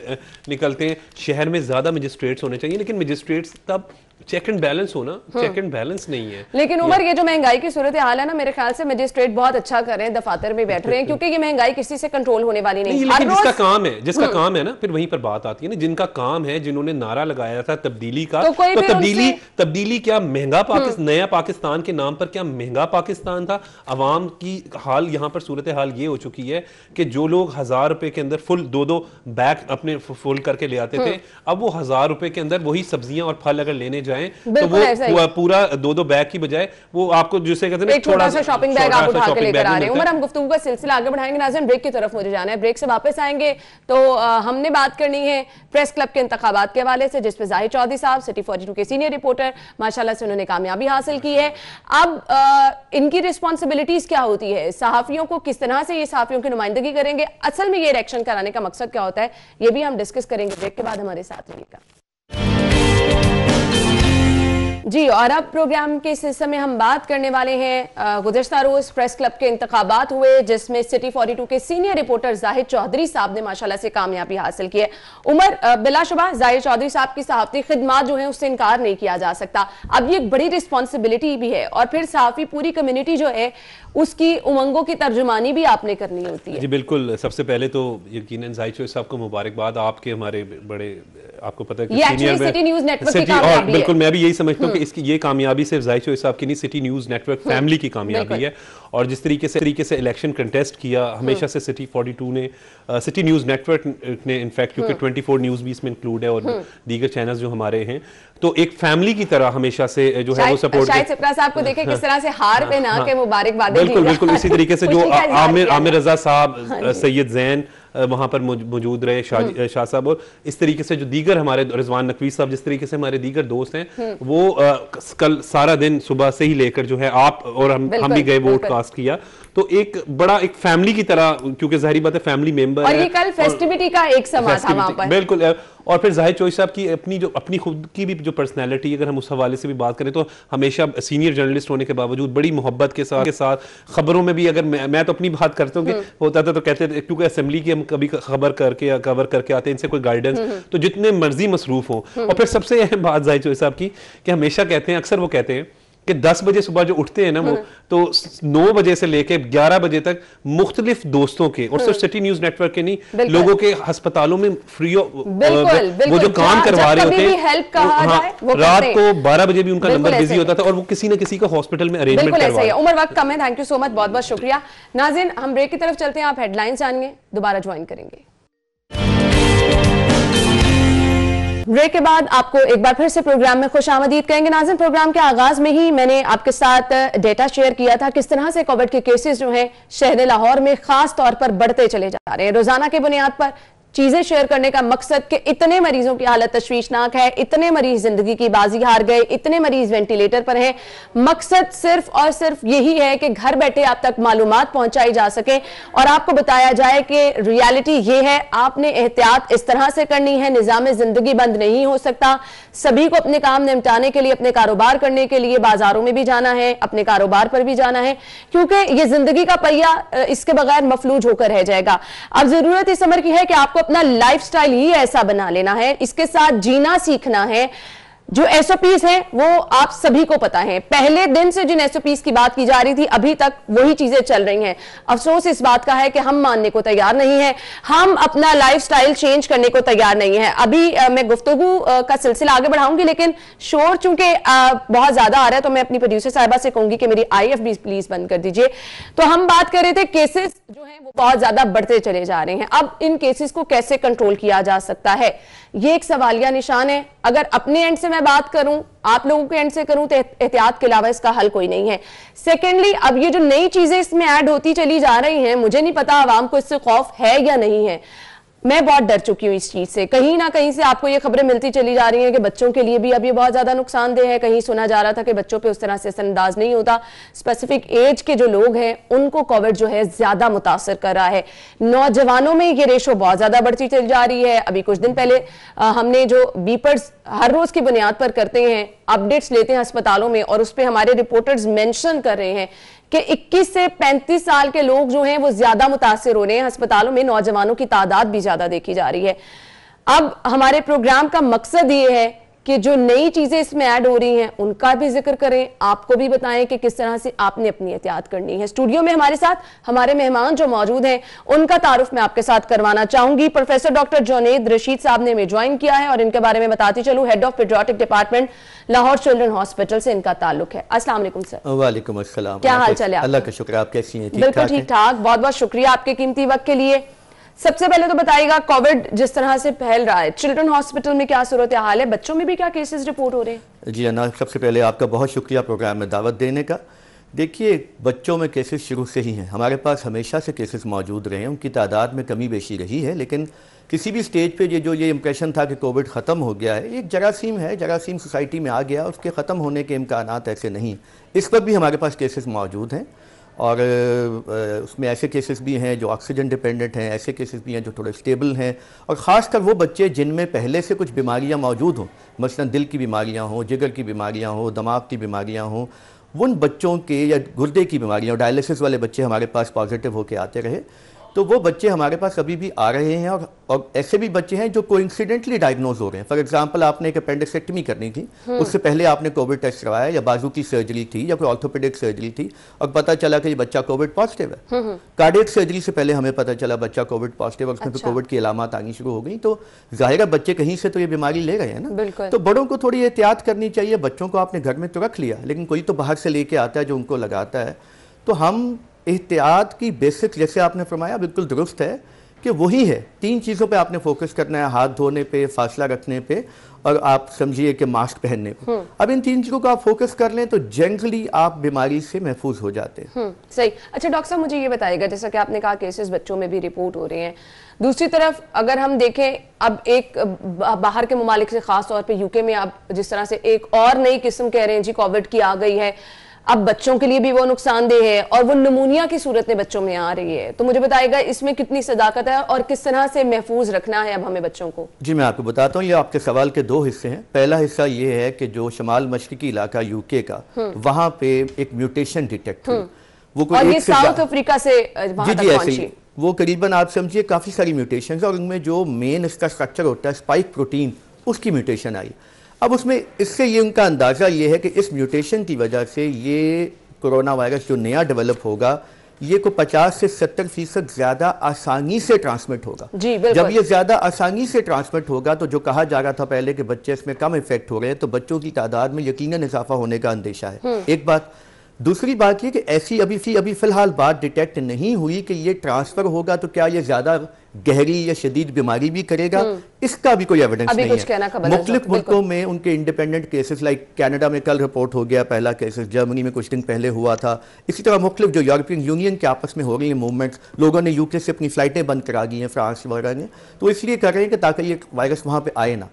S3: निकलते हैं शहर में ज्यादा मजिस्ट्रेट्स होने चाहिए लेकिन मजिस्ट्रेट्स तब चेक एंड बैलेंस हो ना चेक एंड बैलेंस नहीं है लेकिन उमर ये
S1: जो महंगाई की सूरत हाल है ना मेरे ख्याल से मजिस्ट्रेट बहुत अच्छा कर रहे हैं दफातर में बैठ रहे हैं क्योंकि ये महंगाई किसी से कंट्रोल होने वाली नहीं, नहीं लेकिन जिसका काम
S3: है जिसका हाँ। काम है ना फिर वहीं पर बात आती है ना जिनका काम है जिन्होंने नारा लगाया था तब्दीली का तो, तो तब्दीली तब्दीली क्या महंगा हाँ। पाकिस्तान नया पाकिस्तान के नाम पर क्या महंगा पाकिस्तान था अवाम की हाल यहाँ पर सूरत हाल ये हो चुकी है कि जो लोग हजार रुपए के अंदर फुल दो दो बैग अपने फुल करके ले आते हाँ। थे अब वो हजार रुपए के अंदर वही सब्जियां और फल अगर लेने जाएं तो वो पूरा दो दो बैग की बजाय वो आपको जिसे कहते हैं छोटा सा शॉपिंग बैग आप उठा के लेकर आ रहे हैं उमर हम
S1: गुफ्तु का सिलसिला आगे बढ़ाएंगे नाजन ब्रेक की तरफ मुझे जाना है ब्रेक से वापस आएंगे तो हमने बात करनी है प्रेस क्लब के इंतबात के हवाले से जिसपे जाहिर चौधरी साहब सिटी फोर्टी के सीनियर रिपोर्टर माशाला से उन्होंने कामयाबी हासिल की है अब इनकी रिस्पॉन्सिबिलिटीज क्या होती है सहाफियों को किस तरह से ये सहाफियों की नुमाइंदगी करेंगे असल में ये इलेक्शन कराने का मकसद क्या होता है ये भी हम डिस्कस करेंगे ब्रेक के बाद हमारे साथ रहेगा जी और अब प्रोग्राम के सिलसिले में हम बात करने वाले हैं गुजशत रोज प्रेस क्लब के इंतबात हुए जिसमें सिटी टू के सीनियर रिपोर्टर जाहिद चौधरी साहब ने माशाल्लाह से कामयाबी हासिल की है उमर बिलाशुबा जाहिद चौधरी साहब की सहाफती खिदमत जो है उससे इनकार नहीं किया जा सकता अब ये एक बड़ी रिस्पॉन्सिबिलिटी भी है और फिर सहाफी पूरी कम्युनिटी जो है उसकी उमंगों की तर्जुमानी भी आपने करनी होती है जी
S3: बिल्कुल सबसे पहले तो यकीन जाहिद चौधरी साहब को मुबारकबाद आपके हमारे बड़े आपको पता है बिल्कुल मैं भी यही समझता हूँ कि इसकी ये कामयाबी सिर्फ जाहिर साहब की नहीं सिटी न्यूज़ नेटवर्क फैमिली की कामयाबी है और जिस तरीके से तरीके से इलेक्शन कंटेस्ट किया हमेशा हाँ। से सिटी 42 ने सिटी न्यूज़ नेटवर्क ने इनफैक्ट क्योंकि 24 हाँ। न्यूज़ भी इसमें इंक्लूड है और हाँ। दीगर चैनल्स जो हमारे हैं तो एक फैमिली की तरह हमेशा से जो है वो सपोर्ट शायद
S1: सिप्रा साहब को देखें किस तरह से हार पे ना के मुबारकबाद बिल्कुल बिल्कुल इसी तरीके से जो आमिर आमिर
S3: रजा साहब सैयद जैन वहाँ पर मौजूद रहे हम्म। शाह साहब और इस तरीके से जो दीगर हमारे रिजवान नकवी साहब जिस तरीके से हमारे दीगर दोस्त हैं हम्म। वो कल सारा दिन सुबह से ही लेकर जो है आप और हम हम भी गए वोट कास्ट किया तो एक बड़ा एक फैमिली की तरह क्योंकि जाहिर बात है फैमिली मेंबर और ये कल फेस्टिविटी
S1: का एक समा था वहां पर बिल्कुल
S3: और फिर जाहिर चोई साहब की अपनी जो अपनी खुद की भी जो पर्सनैलिटी अगर हम उस हवाले से भी बात करें तो हमेशा सीनियर जर्नलिस्ट होने के बावजूद बड़ी मोहब्बत के साथ के साथ खबरों में भी अगर मैं, मैं तो अपनी बात करता हूँ कि हम्म। होता था तो कहते थे क्योंकि असेंबली की हम कभी खबर करके या कवर करके आते हैं इनसे कोई गाइडेंस हम्म, हम्म। तो जितने मर्जी मसरूफ हो और फिर सबसे अहम बात जाहिर चोई साहब की कि हमेशा कहते हैं अक्सर वो कहते हैं कि 10 बजे सुबह जो उठते हैं ना वो हाँ। तो 9 बजे से लेके 11 बजे तक मुख्तलिफ दोस्तों के और सिर्फ हाँ। सिटी न्यूज नेटवर्क के नहीं लोगों के अस्पतालों में फ्री बिल्कुल, वो जो काम करवा रहे होते हैं हाँ, रात को बारह बजे भी उनका नंबर बिजी होता था और वो किसी ना किसी का हॉस्पिटल में अरेंजमेंट करवा
S1: उम्र वक्त कम है थैंक यू सो मच बहुत बहुत शुक्रिया नाजिन हम ब्रेक की तरफ चलते हैं आप हेडलाइंस जानिए दोबारा ज्वाइन करेंगे ब्रेक के बाद आपको एक बार फिर से प्रोग्राम में खुश आमदीद कहेंगे नाजिम प्रोग्राम के आगाज में ही मैंने आपके साथ डेटा शेयर किया था किस तरह से कोविड के केसेस जो हैं शहर लाहौर में खास तौर पर बढ़ते चले जा रहे हैं रोजाना के बुनियाद पर चीजें शेयर करने का मकसद कि इतने मरीजों की हालत तश्वीशनाक है इतने मरीज जिंदगी की बाजी हार गए इतने मरीज वेंटिलेटर पर हैं मकसद सिर्फ और सिर्फ यही है कि घर बैठे आप तक मालूम पहुंचाई जा सके और आपको बताया जाए कि रियालिटी ये है आपने एहतियात इस तरह से करनी है निजाम जिंदगी बंद नहीं हो सकता सभी को अपने काम निपटाने के लिए अपने कारोबार करने के लिए बाजारों में भी जाना है अपने कारोबार पर भी जाना है क्योंकि ये जिंदगी का पहिया इसके बगैर मफलूज होकर रह जाएगा अब जरूरत इस समर की है कि आपको अपना लाइफस्टाइल ही ऐसा बना लेना है इसके साथ जीना सीखना है जो एसओपीस हैं वो आप सभी को पता है पहले दिन से जिन एसओपीस की बात की जा रही थी अभी तक वही चीजें चल रही हैं अफसोस इस बात का है कि हम मानने को तैयार नहीं है हम अपना लाइफस्टाइल चेंज करने को तैयार नहीं है अभी आ, मैं गुफ्तगु का सिलसिला आगे बढ़ाऊंगी लेकिन शोर चूंकि बहुत ज्यादा आ रहा है तो मैं अपनी प्रोड्यूसर साहिबा से कहूंगी कि मेरी आई प्लीज बंद कर दीजिए तो हम बात कर रहे थे केसेस जो है वो बहुत ज्यादा बढ़ते चले जा रहे हैं अब इन केसेस को कैसे कंट्रोल किया जा सकता है ये एक सवालिया निशान है अगर अपने एंड से मैं बात करूं आप लोगों के एंड से करूं तो एहतियात के अलावा इसका हल कोई नहीं है सेकेंडली अब ये जो नई चीजें इसमें ऐड होती चली जा रही हैं मुझे नहीं पता आवाम को इससे खौफ है या नहीं है मैं बहुत डर चुकी हूँ इस चीज से कहीं ना कहीं से आपको ये खबरें मिलती चली जा रही हैं कि बच्चों के लिए भी अब ये बहुत ज्यादा नुकसानदेह है कहीं सुना जा रहा था कि बच्चों पे उस तरह से असरअंदाज नहीं होता स्पेसिफिक एज के जो लोग हैं उनको कोविड जो है ज्यादा मुतासर कर रहा है नौजवानों में ये रेशो बहुत ज्यादा बढ़ती चली जा रही है अभी कुछ दिन पहले आ, हमने जो बीपर्स हर रोज की बुनियाद पर करते हैं अपडेट्स लेते हैं अस्पतालों में और उस पर हमारे रिपोर्टर्स मैंशन कर रहे हैं कि 21 से 35 साल के लोग जो हैं वो ज्यादा मुतासर हो रहे हैं अस्पतालों में नौजवानों की तादाद भी ज्यादा देखी जा रही है अब हमारे प्रोग्राम का मकसद ये है कि जो नई चीजें इसमें ऐड हो रही हैं उनका भी जिक्र करें आपको भी बताएं कि किस तरह से आपने अपनी एहतियात करनी है स्टूडियो में हमारे साथ हमारे मेहमान जो मौजूद हैं उनका तारुफ मैं आपके साथ करवाना चाहूंगी प्रोफेसर डॉक्टर जोनेद रशीद साहब ने हमें ज्वाइन किया है और इनके बारे में बताती चलूँ head of paediatric department Lahore children hospital से इनका ताल्लुक है असला सर
S4: वालेकुम क्या हाल चाल है अल्लाह का आप कैसी हैं बिल्कुल ठीक
S1: ठाक बहुत बहुत शुक्रिया आपके कीमती वक्त के लिए सबसे पहले तो बताइएगा कोविड जिस तरह से फैल रहा है चिल्ड्रन हॉस्पिटल में क्या सूरत हाल है बच्चों में भी क्या केसेस रिपोर्ट हो रहे हैं
S4: जी अना सबसे पहले आपका बहुत शुक्रिया प्रोग्राम में दावत देने का देखिए बच्चों में केसेस शुरू से ही हैं हमारे पास हमेशा से केसेस मौजूद रहे हैं उनकी तादाद में कमी बेशी रही है लेकिन किसी भी स्टेज पर ये जो ये इम्प्रेशन था कि कोविड ख़त्म हो गया है एक जरासीम है जरासीम सोसाइटी में आ गया उसके ख़त्म होने के इम्कान ऐसे नहीं इस पर भी हमारे पास केसेस मौजूद हैं और उसमें ऐसे केसेस भी हैं जो ऑक्सीजन डिपेंडेंट हैं ऐसे केसेस भी हैं जो थोड़े स्टेबल हैं और ख़ासकर वो बच्चे जिनमें पहले से कुछ बीमारियां मौजूद हों मसलन दिल की बीमारियां हों जिगर की बीमारियां हों दिमाग की बीमारियां हों उन बच्चों के या गुर्दे की बीमारियां डायलिसिस वाले बच्चे हमारे पास पॉजिटिव होकर आते रहे तो वो बच्चे हमारे पास अभी भी आ रहे हैं और, और ऐसे भी बच्चे हैं जो कोइंसिडेंटली डायग्नोज हो रहे हैं फॉर एग्जांपल आपने एक अपेंडिसेक्टमी करनी थी हम्म। उससे पहले आपने कोविड टेस्ट करवाया या बाजू की सर्जरी थी या कोई ऑर्थोपेडिक सर्जरी थी और पता चला कि बच्चा कोविड पॉजिटिव है कार्डियक हम्म, सर्जरी हम्म। से पहले हमें पता चला बच्चा कोविड पॉजिटिव उसमें अच्छा। कोविड की अलामत आनी शुरू हो गई तो जाहिर है बच्चे कहीं से तो ये बीमारी ले रहे हैं ना तो बड़ों को थोड़ी एहतियात करनी चाहिए बच्चों को आपने घर में तो रख लिया लेकिन कोई तो बाहर से लेके आता है जो उनको लगाता है तो हम एहतियात की बेसिक जैसे आपने फरमाया बिल्कुल दुरुस्त है कि वही है तीन चीज़ों पे आपने फोकस करना है हाथ धोने पे फासला रखने पे और आप समझिए कि मास्क पहनने पे हम्म। अब इन तीन चीज़ों को आप फोकस कर लें तो जेंगली आप बीमारी से महफूज हो जाते हैं
S1: हम्म, सही अच्छा डॉक्टर साहब मुझे ये बताएगा जैसा कि आपने कहा केसेस बच्चों में भी रिपोर्ट हो रहे हैं दूसरी तरफ अगर हम देखें अब एक बाहर के ममालिक से खास तौर पे यूके में आप जिस तरह से एक और नई किस्म कह रहे हैं जी कोविड की आ गई है अब बच्चों के लिए भी वो नुकसानदेह है और वो नमूनिया की सूरत में बच्चों में आ रही है तो मुझे बताएगा इसमें कितनी सदाकत है और किस तरह से महफूज रखना है अब हमें बच्चों को
S4: जी मैं आपको बताता हूँ ये आपके सवाल के दो हिस्से हैं पहला हिस्सा ये है कि जो शमाल मशरकी इलाका यूके का हम्म। वहां पे एक म्यूटेशन डिटेक्ट
S1: वो साउथ अफ्रीका से
S4: वो करीबन आप समझिए काफ़ी सारी म्यूटेशन और उनमें जो मेन इसका स्ट्रक्चर होता है स्पाइक प्रोटीन उसकी म्यूटेशन आई अब उसमें इससे ये उनका अंदाज़ा ये है कि इस म्यूटेशन की वजह से ये कोरोना वायरस जो नया डेवलप होगा ये को 50 से 70 फीसद ज्यादा आसानी से ट्रांसमिट होगा जी जब ये ज्यादा आसानी से ट्रांसमिट होगा तो जो कहा जा रहा था पहले कि बच्चे इसमें कम इफेक्ट हो रहे हैं तो बच्चों की तादाद में यकीनन इजाफा होने का अंदेशा है हम्म। एक बात दूसरी बात यह कि ऐसी अभी सी अभी फ़िलहाल बात डिटेक्ट नहीं हुई कि ये ट्रांसफ़र होगा तो क्या ये ज़्यादा गहरी या शदीद बीमारी भी करेगा हम्म। इसका भी कोई एविडेंस नहीं कुछ है मुख्तलिफ मुल्कों में उनके इंडिपेंडेंट केसेस लाइक कनाडा में कल रिपोर्ट हो गया पहला केसेस जर्मनी में कुछ दिन पहले हुआ था इसी तरह मुख्तु जो यूरोपियन यूनियन के आपस में हो रही है मूवमेंट्स लोगों ने यूके से अपनी फ़्लाइटें बंद करा दी हैं फ्रांस वगैरह ने तो इसलिए कर रहे हैं कि ताकि ये वायरस वहाँ पर आए ना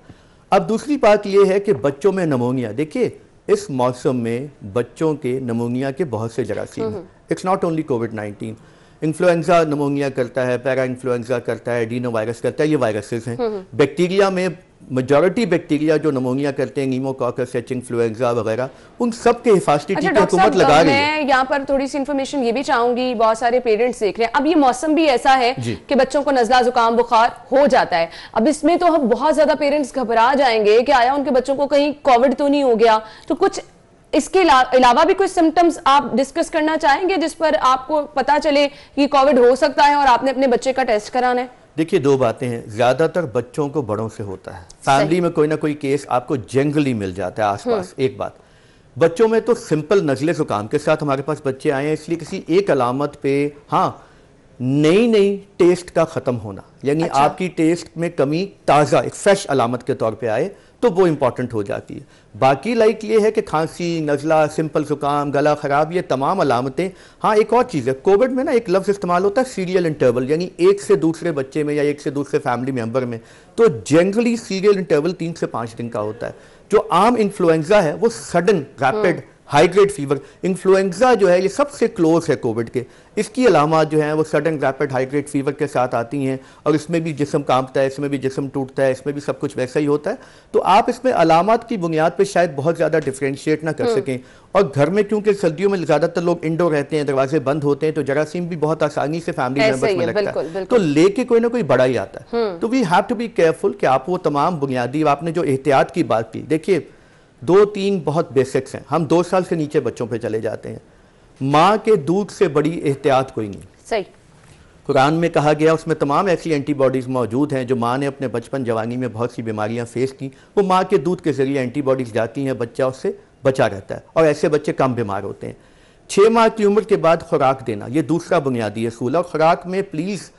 S4: अब दूसरी बात यह है कि बच्चों में नमोनिया देखिए इस मौसम में बच्चों के नमोनिया के बहुत से जरासीम हम्म, हैं it's not only Covid nineteen influenza pneumonia करता है पैरा इन्फ्लुएंजा करता है डीनो वायरस करता है ये वायरसेस हैं बैक्टीरिया हम्म, हम्म। में मेजोरिटी बैक्टीरिया जो नमोनिया करते हैं नीमोकॉकस एच फ्लुएंजा वगैरह उन सब के हिफाजती अच्छा, टीके हुकूमत लगा रही है
S1: मैं यहाँ पर थोड़ी सी इन्फॉर्मेशन ये भी चाहूंगी बहुत सारे पेरेंट्स देख रहे हैं अब ये मौसम भी ऐसा है कि बच्चों को नजला जुकाम बुखार हो जाता है अब इसमें तो हम बहुत ज्यादा पेरेंट्स घबरा जाएंगे कि आया उनके बच्चों को कहीं कोविड तो नहीं हो गया तो कुछ इसके अलावा भी कुछ सिम्टम्स आप डिस्कस करना चाहेंगे जिस पर आपको पता चले कि कोविड हो सकता है और आपने अपने बच्चे का टेस्ट कराना है
S4: देखिए दो बातें हैं ज़्यादातर बच्चों को बड़ों से होता है फैमिली में कोई ना कोई केस आपको जंगली मिल जाता है हम्म। आसपास एक बात बच्चों में तो सिंपल नजले जुकाम के साथ हमारे पास बच्चे आए हैं इसलिए किसी एक अलामत पे हाँ नई नई टेस्ट का ख़त्म होना यानी अच्छा। आपकी टेस्ट में कमी ताज़ा एक फ्रेश अलामत के तौर पे आए तो वो इम्पॉर्टेंट हो जाती है बाकी लाइक ये है कि खांसी नज़ला सिंपल ज़ुकाम गला ख़राब ये तमाम अलामतें हाँ एक और चीज़ है कोविड में ना एक लफ्ज़ इस्तेमाल होता है सीरियल इंटरवल यानी एक से दूसरे बच्चे में या एक से दूसरे फैमिली मेम्बर में तो जनरली सीरियल इंटरवल तीन से पाँच दिन का होता है जो आम इन्फ्लुएंजा है वो sudden rapid high grade fever influenza जो है ये सबसे क्लोज है कोविड के इसकी अलामत जो हैं वो sudden rapid high grade fever के साथ आती हैं और इसमें भी जिसम कांपता है इसमें भी जिसम टूटता है इसमें भी सब कुछ वैसा ही होता है तो आप इसमें अलामत की बुनियाद पर शायद बहुत ज़्यादा डिफ्रेंशिएट ना कर हम्म। सकें और घर में क्योंकि सर्दियों में ज़्यादातर लोग इंडोर रहते हैं दरवाजे बंद होते हैं तो जरासीम भी बहुत आसानी से फैमिली मेम्बर्स में लगता है तो लेके कोई ना कोई बड़ा ही आता है हम्म। तो we have to be careful कि आप वो तमाम बुनियादी आपने जो एहतियात की बात की देखिए दो तीन बहुत बेसिक्स हैं हम दो साल से नीचे बच्चों पे चले जाते हैं माँ के दूध से बड़ी एहतियात कोई नहीं सही कुरान में कहा गया उसमें तमाम ऐसी एंटीबॉडीज़ मौजूद हैं जो माँ ने अपने बचपन जवानी में बहुत सी बीमारियाँ फेस की वो माँ के दूध के ज़रिए एंटीबॉडीज़ जाती हैं बच्चा उससे बचा रहता है और ऐसे बच्चे कम बीमार होते हैं छः माह की उम्र के बाद खुराक देना ये दूसरा बुनियादी असूल है और खुराक में प्लीज़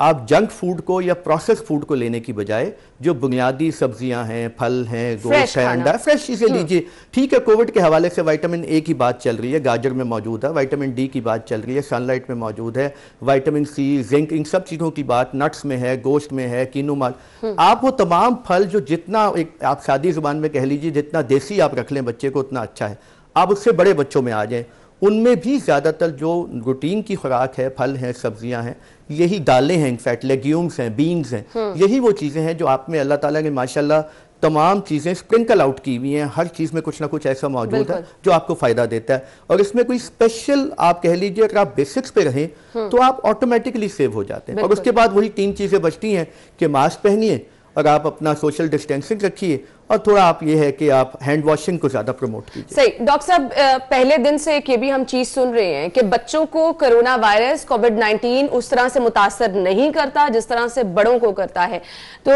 S4: आप जंक फूड को या प्रोसेस फूड को लेने की बजाय जो बुनियादी सब्जियां हैं फल हैं गोश्त है अंडा फ्रेश हम्म। चीजें लीजिए ठीक है कोविड के हवाले से विटामिन ए की बात चल रही है गाजर में मौजूद है विटामिन डी की बात चल रही है सनलाइट में मौजूद है विटामिन सी जिंक इन सब चीज़ों की बात नट्स में है गोश्त में है कीनो माल हम्म। आप वो तमाम फल जो जितना एक आप शादी जुबान में कह लीजिए जितना देसी आप रख लें बच्चे को उतना अच्छा है आप उससे बड़े बच्चों में आ जाएँ उनमें भी ज़्यादातर जो रूटीन की खुराक है फल हैं सब्जियां हैं यही दालें हैं इनफैक्ट लेग्यूम्स हैं बीन्स हैं हम्म। यही वो चीज़ें हैं जो आप में अल्लाह ताला ने माशाल्लाह तमाम चीज़ें स्प्रिंकल आउट की हुई हैं हर चीज़ में कुछ ना कुछ ऐसा मौजूद है जो आपको फ़ायदा देता है और इसमें कोई स्पेशल आप कह लीजिए अगर आप बेसिक्स पे रहें हम्म। तो आप ऑटोमेटिकली सेव हो जाते हैं और उसके बाद वही तीन चीज़ें बचती हैं कि मास्क पहनिए और आप अपना सोशल डिस्टेंसिंग रखिए और थोड़ा आप ये है कि आप हैंड वॉशिंग को ज्यादा प्रमोट कीजिए
S1: सही डॉक्टर साहब पहले दिन से एक ये भी हम चीज सुन रहे हैं कि बच्चों को कोरोना वायरस कोविड 19 उस तरह से मुतासर नहीं करता जिस तरह से बड़ों को करता है तो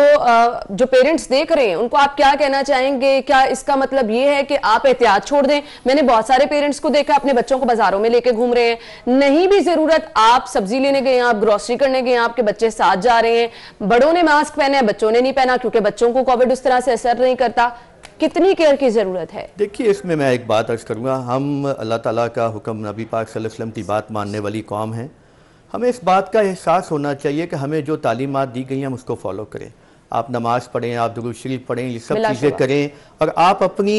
S1: जो पेरेंट्स देख रहे हैं उनको आप क्या कहना चाहेंगे क्या इसका मतलब ये है कि आप एहतियात छोड़ दें मैंने बहुत सारे पेरेंट्स को देखा अपने बच्चों को बाजारों में लेके घूम रहे हैं नहीं भी जरूरत आप सब्जी लेने गए आप ग्रोसरी करने गए आपके बच्चे साथ जा रहे हैं बड़ों ने मास्क पहना है बच्चों ने नहीं पहना क्योंकि बच्चों को कोविड उस तरह से असर नहीं नहीं करता कितनी केयर की ज़रूरत है
S4: देखिए इसमें मैं एक बात अर्ज़ करूँगा हम अल्लाह ताला का हुक्म नबी पाक वसल्लम की बात मानने वाली कौम है हमें इस बात का एहसास होना चाहिए कि हमें जो तालीमत दी गई हैं हम उसको फॉलो करें आप नमाज़ पढ़ें आप दुरुशरी पढ़ें ये सब चीज़ें करें और आप अपनी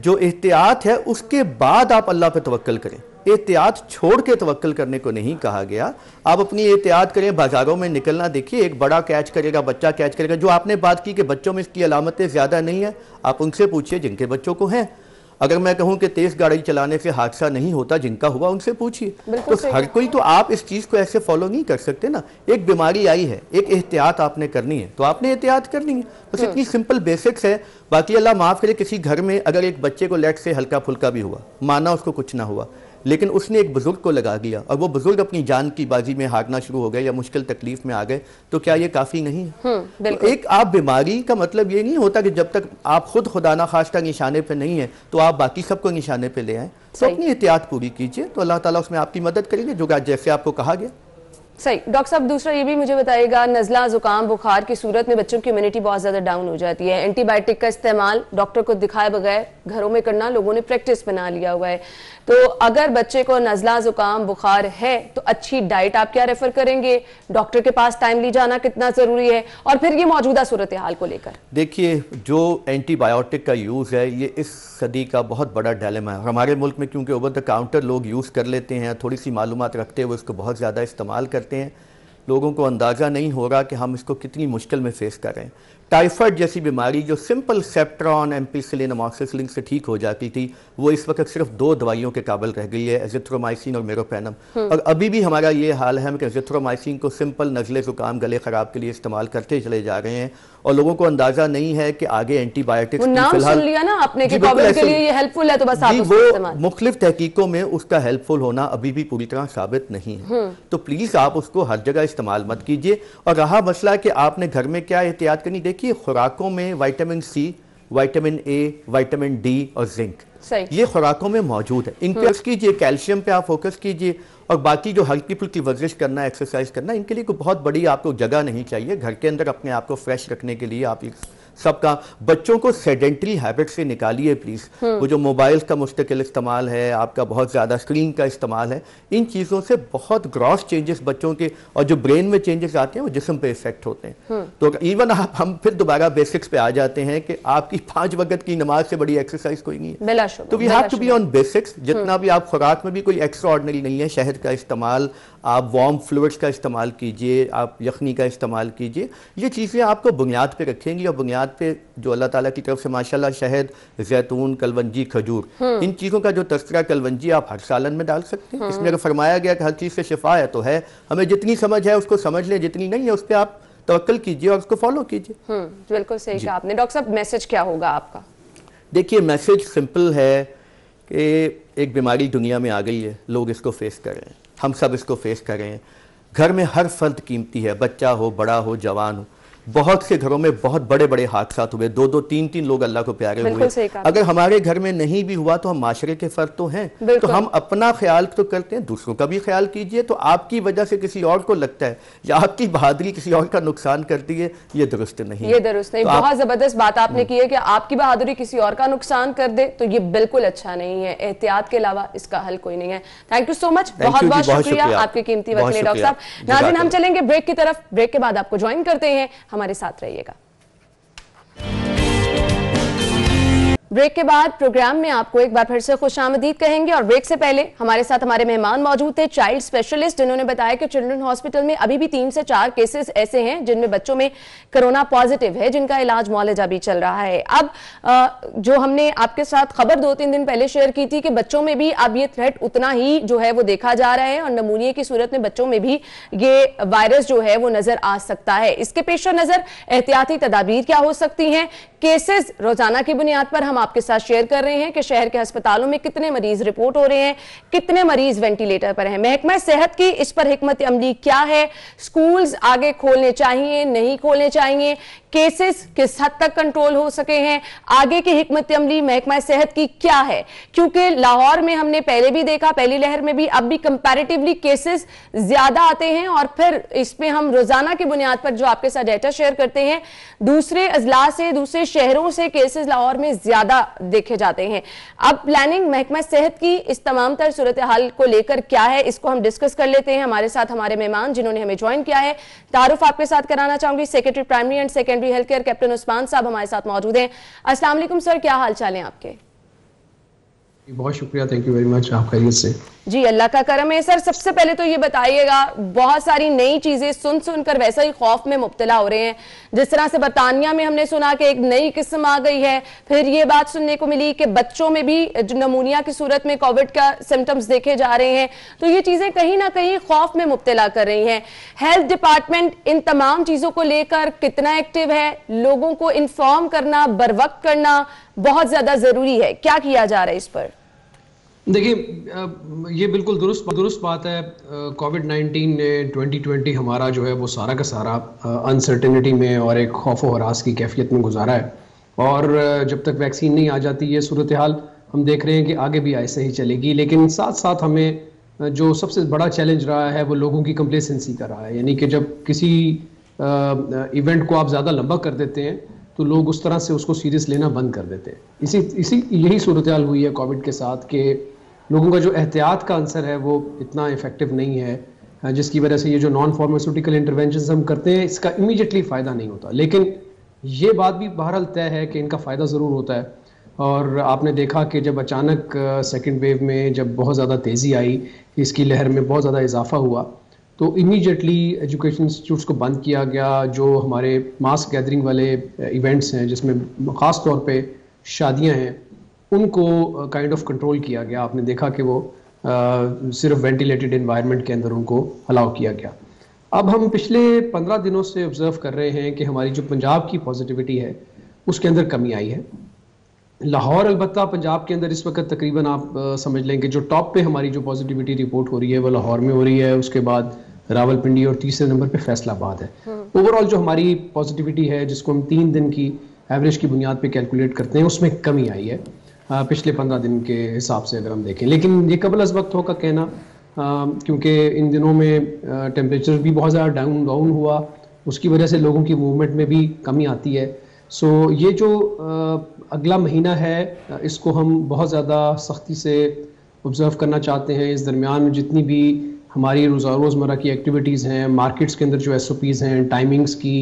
S4: जो एहतियात है उसके बाद आप अल्लाह पर तवक्ल करें एहतियात छोड़ के तवक्ल करने को नहीं कहा गया आप अपनी एहतियात करें बाज़ारों में निकलना देखिए एक बड़ा कैच करेगा बच्चा कैच करेगा जो आपने बात की कि बच्चों में इसकी अलामतें ज़्यादा नहीं हैं आप उनसे पूछिए जिनके बच्चों को हैं अगर मैं कहूं कि तेज गाड़ी चलाने से हादसा नहीं होता जिनका हुआ उनसे पूछिए तो हर कोई तो आप इस चीज़ को ऐसे फॉलो नहीं कर सकते ना एक बीमारी आई है एक एहतियात आपने करनी है तो आपने एहतियात करनी है बस हम्म। इतनी सिंपल बेसिक्स है बाकी अल्लाह माफ़ करे किसी घर में अगर एक बच्चे को लेट से हल्का फुल्का भी हुआ माना उसको कुछ ना हुआ लेकिन उसने एक बुज़ुर्ग को लगा दिया और वो बुज़ुर्ग अपनी जान की बाजी में हारना शुरू हो गए या मुश्किल तकलीफ में आ गए तो क्या ये काफ़ी नहीं है
S1: हम्म, तो एक
S4: आप बीमारी का मतलब ये नहीं होता कि जब तक आप खुद खुदाना खासा निशाने पर नहीं है तो आप बाकी सबको निशाने पर ले आए तो अपनी एहतियात पूरी कीजिए तो अल्लाह ताला उसमें आपकी मदद करेंगे जो जैसे आपको कहा गया
S1: सही डॉक्टर साहब दूसरा ये भी मुझे बताएगा नज़ला जुकाम बुखार की सूरत में बच्चों की इम्यूनिटी बहुत ज़्यादा डाउन हो जाती है एंटीबायोटिक का इस्तेमाल डॉक्टर को दिखाए बगैर घरों में करना लोगों ने प्रैक्टिस बना लिया हुआ है तो अगर बच्चे को नज़ला जुकाम बुखार है तो अच्छी डाइट आप क्या रेफर करेंगे डॉक्टर के पास टाइमली जाना कितना ज़रूरी है और फिर ये मौजूदा सूरत हाल को लेकर
S4: देखिए जो एंटीबायोटिक का यूज़ है ये इस सदी का बहुत बड़ा डैलम है हमारे मुल्क में क्योंकि ओवर द काउंटर लोग यूज़ कर लेते हैं थोड़ी सी मालूम रखते हुए उसको बहुत ज़्यादा इस्तेमाल कर करते हैं लोगों को अंदाज़ा नहीं होगा कि हम इसको कितनी मुश्किल में फेस कर रहे हैं टाइफाइड जैसी बीमारी जो सिंपल सेप्ट्रॉन एम्पीसिलिन अमॉक्सिसिलिन से ठीक हो जाती थी वो इस वक्त सिर्फ दो दवाइयों के काबिल रह गई है एजिथ्रोमाइसिन और मेरोपेनम हम्म। और अभी भी हमारा ये हाल है हम कि एजिथ्रोमाइसिन को सिंपल नजले जुकाम गले खराब के लिए इस्तेमाल करते चले जा रहे हैं और लोगों को अंदाजा नहीं है कि आगे एंटीबायोटिक्स फिलहाल लिया
S1: ना आपने कि के लिए ये हेल्पफुल है तो बस आप वो
S4: मुख्तलिफ तहकीकों में उसका हेल्पफुल होना अभी भी पूरी तरह साबित नहीं है हम्म। तो प्लीज आप उसको हर जगह इस्तेमाल मत कीजिए और रहा मसला कि आपने घर में क्या एहतियात करनी देखिए देखिए खुराकों में vitamin C vitamin A vitamin D और जिंक ये खुराकों में मौजूद है इंक्रेस हम्म। कीजिए कैल्शियम पे आप फोकस कीजिए और बाकी जो हल्की फुल्की वर्जिश करना एक्सरसाइज करना इनके लिए कोई बहुत बड़ी आपको जगह नहीं चाहिए घर के अंदर अपने आप को फ्रेश रखने के लिए आप सबका बच्चों को सेडेंट्री हैबिट से निकालिए प्लीज़ हम्म। वो जो मोबाइल का मुस्तकिल इस्तेमाल है आपका बहुत ज़्यादा स्क्रीन का इस्तेमाल है इन चीज़ों से बहुत ग्रॉस चेंजेस बच्चों के और जो ब्रेन में चेंजेस आते हैं वो जिसम पे इफेक्ट होते हैं हम्म। तो इवन आप हम फिर दोबारा बेसिक्स पे आ जाते हैं कि आपकी पांच वक्त की नमाज से बड़ी एक्सरसाइज कोई नहीं
S1: है तो we have to be
S4: on basics जितना हम्म। भी आप खुराक में भी कोई एक्स्ट्रा ऑर्डनरी नहीं है शहद का इस्तेमाल आप वार्म फ्लूड्स का इस्तेमाल कीजिए आप यखनी का इस्तेमाल कीजिए ये चीज़ें आपको बुनियाद पर रखेंगी और बुनियाद बुनियाद पे जो अल्लाह ताला की तरफ से माशाल्लाह शहद जैतून कलवंजी खजूर हम्म। इन चीज़ों का जो तस्करा कलवंजी आप हर सालन में डाल सकते हैं इसमें अगर फरमाया गया कि हर चीज़ से शिफा है तो है हमें जितनी समझ है उसको समझ लें जितनी नहीं है उस पर आप तवक्ल कीजिए और उसको फॉलो कीजिए
S1: हम्म, बिल्कुल सही कहा आपने डॉक्टर साहब मैसेज क्या होगा आपका
S4: देखिए मैसेज सिंपल है कि एक बीमारी दुनिया में आ गई है लोग इसको फेस कर रहे हैं हम सब इसको फेस कर रहे हैं घर में हर फर्द कीमती है बच्चा हो बड़ा हो जवान हो बहुत से घरों में बहुत बड़े बड़े हादसा हुए दो दो तीन तीन लोग अल्लाह को प्यारे हुए अगर हमारे घर में नहीं भी हुआ तो हम माशरे के फर्द तो हैं तो हम अपना ख्याल तो करते हैं दूसरों का भी ख्याल कीजिए तो आपकी वजह से किसी और को लगता है या आपकी बहादुरी किसी और का नुकसान करती है ये दुरुस्त नहीं ये दुरुस्त नहीं तो बहुत
S1: जबरदस्त बात आपने हम्म। की है कि आपकी बहादुरी किसी और का नुकसान कर दे तो ये बिल्कुल अच्छा नहीं है एहतियात के अलावा इसका हल कोई नहीं है थैंक यू सो मच बहुत बहुत शुक्रिया आपके कीमती वक्त डॉक्टर साहब नाजिन हम चलेंगे ब्रेक की तरफ ब्रेक के बाद आपको ज्वाइन करते हैं हमारे साथ रहिएगा ब्रेक के बाद प्रोग्राम में आपको एक बार फिर से खुश आमदीद कहेंगे और ब्रेक से पहले हमारे साथ हमारे मेहमान मौजूद थे चाइल्ड स्पेशलिस्ट जिन्होंने बताया कि चिल्ड्रन हॉस्पिटल में अभी भी तीन से चार केसेस ऐसे हैं जिनमें बच्चों में कोरोना पॉजिटिव है जिनका इलाज मुआलजा भी चल रहा है अब जो हमने आपके साथ खबर दो तीन दिन पहले शेयर की थी कि बच्चों में भी अब ये थ्रेट उतना ही जो है वो देखा जा रहा है और नमूनिया की सूरत में बच्चों में भी ये वायरस जो है वो नजर आ सकता है इसके पेश नजर एहतियाती तदाबीर क्या हो सकती हैं केसेस रोजाना की बुनियाद पर हम हम आपके साथ शेयर कर रहे हैं कि शहर के अस्पतालों में कितने मरीज रिपोर्ट हो रहे हैं कितने मरीज वेंटिलेटर पर हैं महकमा सेहत की इस पर हमत अमली क्या है स्कूल्स आगे खोलने चाहिए नहीं खोलने चाहिए केसेस किस हद तक कंट्रोल हो सके हैं आगे की हमत अमली महकमा सेहत की क्या है क्योंकि लाहौर में हमने पहले भी देखा पहली लहर में भी अब भी कंपेरेटिवली केसेस ज्यादा आते हैं और फिर इसमें हम रोजाना की बुनियाद पर जो आपके साथ डेटा शेयर करते हैं दूसरे अजला से दूसरे शहरों से केसेस लाहौर में ज्यादा देखे जाते हैं अब प्लानिंग महकमा सेहत की इस तमाम तर सूरत हाल को लेकर क्या है इसको हम डिस्कस कर लेते हैं हमारे साथ हमारे मेहमान जिन्होंने हमें ज्वाइन किया है तारुफ आपके साथ कराना चाहूंगी secretary primary and second secondary health care captain Usman साहब हमारे साथ मौजूद हैं असलम सर क्या हाल चाल है आपके
S5: बहुत शुक्रिया थैंक यू वेरी मच आपका ये से
S1: जी अल्लाह का करम है सर सबसे पहले तो ये बताइएगा बहुत सारी नई चीज़ें सुन सुनकर वैसा ही खौफ में मुबतला हो रहे हैं जिस तरह से बरतानिया में हमने सुना कि एक नई किस्म आ गई है फिर ये बात सुनने को मिली कि बच्चों में भी नमूनिया की सूरत में कोविड का सिम्टम्स देखे जा रहे हैं तो ये चीज़ें कहीं ना कहीं खौफ में मुबतला कर रही हैं हेल्थ डिपार्टमेंट इन तमाम चीज़ों को लेकर कितना एक्टिव है लोगों को इन्फॉर्म करना बर वक्त करना बहुत ज़्यादा ज़रूरी है क्या किया जा रहा है इस पर
S5: देखिए ये बिल्कुल दुरुस्त दुरुस्त बात है कोविड नाइन्टीन ने 2020 हमारा जो है वो सारा का सारा अनसर्टेनिटी में और एक खौफ हरास की कैफियत में गुजारा है और जब तक वैक्सीन नहीं आ जाती ये सूरत हाल हम देख रहे हैं कि आगे भी ऐसे ही चलेगी लेकिन साथ साथ हमें जो सबसे बड़ा चैलेंज रहा है वो लोगों की कंप्लेसेंसी का रहा है यानी कि जब किसी इवेंट को आप ज़्यादा लंबा कर देते हैं तो लोग उस तरह से उसको सीरियस लेना बंद कर देते हैं इसी इसी यही सूरत हुई है कोविड के साथ के लोगों का जो एहतियात का आंसर है वो इतना इफेक्टिव नहीं है जिसकी वजह से ये जो नॉन फार्मास्यूटिकल इंटरवेंशन हम करते हैं इसका इमीडिएटली फ़ायदा नहीं होता लेकिन ये बात भी बहरहाल तय है कि इनका फ़ायदा ज़रूर होता है और आपने देखा कि जब अचानक सेकेंड वेव में जब बहुत ज़्यादा तेज़ी आई इसकी लहर में बहुत ज़्यादा इजाफा हुआ तो इमीडिएटली एजुकेशन इंस्टीट्यूट्स को बंद किया गया जो हमारे मास गैदरिंग वाले इवेंट्स हैं जिसमें ख़ास तौर पर शादियाँ हैं उनको काइंड ऑफ कंट्रोल किया गया आपने देखा कि वो आ, सिर्फ वेंटिलेटेड इन्वायरमेंट के अंदर उनको अलाउ किया गया अब हम पिछले पंद्रह दिनों से ऑब्जर्व कर रहे हैं कि हमारी जो पंजाब की पॉजिटिविटी है उसके अंदर कमी आई है लाहौर अलबत् पंजाब के अंदर इस वक्त तकरीबन आप आ, समझ लें कि जो टॉप पे हमारी जो पॉजिटिविटी रिपोर्ट हो रही है वो लाहौर में हो रही है उसके बाद रावलपिंडी और तीसरे नंबर पे फैसलाबाद है ओवरऑल हम्म। जो हमारी पॉजिटिविटी है जिसको हम तीन दिन की एवरेज की बुनियाद पे कैलकुलेट करते हैं उसमें कमी आई है पिछले पंद्रह दिन के हिसाब से अगर हम देखें लेकिन ये कबल अस वक्त होगा कहना क्योंकि इन दिनों में टेम्परेचर भी बहुत ज़्यादा डाउन डाउन हुआ उसकी वजह से लोगों की मूवमेंट में भी कमी आती है सो ये जो अगला महीना है इसको हम बहुत ज़्यादा सख्ती से ऑब्ज़र्व करना चाहते हैं इस दरमियान में जितनी भी हमारी रोज़ा रोज़मर्रा की एक्टिविटीज़ हैं मार्केट्स के अंदर जो एस ओ पीज़ हैं टाइमिंग्स की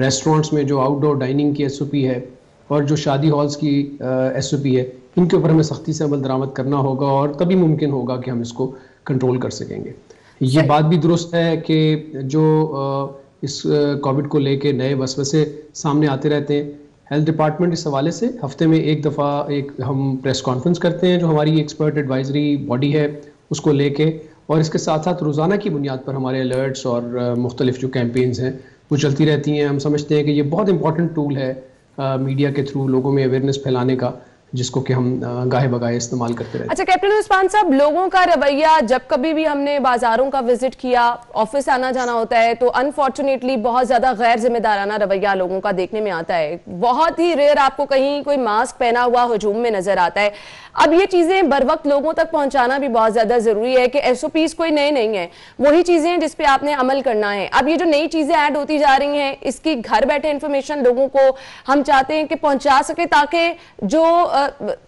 S5: रेस्टोरेंट्स में जो आउटडोर डाइनिंग की एस ओ पी है और जो शादी हॉल्स की एस ओ पी है इनके ऊपर हमें सख्ती से अमल दरामद करना होगा और तभी मुमकिन होगा कि हम इसको कंट्रोल कर सकेंगे ये बात भी दुरुस्त है कि जो इस कोविड को लेके नए वसवसे सामने आते रहते हैं हेल्थ डिपार्टमेंट इस हवाले से हफ्ते में एक दफ़ा एक हम प्रेस कॉन्फ्रेंस करते हैं जो हमारी एक्सपर्ट एडवाइजरी बॉडी है उसको लेके और इसके साथ साथ रोज़ाना की बुनियाद पर हमारे अलर्ट्स और मुख्तलिफ जो कैंपेन्स हैं वो चलती रहती हैं हम समझते हैं कि ये बहुत इंपॉर्टेंट टूल है मीडिया के थ्रू लोगों में अवेयरनेस फैलाने का जिसको कि हम गाहे बगाहे इस्तेमाल करते रहे
S1: अच्छा कैप्टन उस्मान साहब लोगों का रवैया जब कभी भी हमने बाजारों का विजिट किया ऑफिस आना जाना होता है तो अनफॉर्चुनेटली बहुत ज्यादा गैर जिम्मेदाराना रवैया लोगों का देखने में आता है बहुत ही रेयर आपको कहीं कोई मास्क पहना हुआ हजूम में नजर आता है अब ये चीजें बर वक्त लोगों तक पहुंचाना भी बहुत ज्यादा जरूरी है कि एस कोई नए नहीं है वही चीजें हैं जिसपे आपने अमल करना है अब ये जो नई चीजें ऐड होती जा रही हैं इसकी घर बैठे इंफॉर्मेशन लोगों को हम चाहते हैं कि पहुंचा सके ताकि जो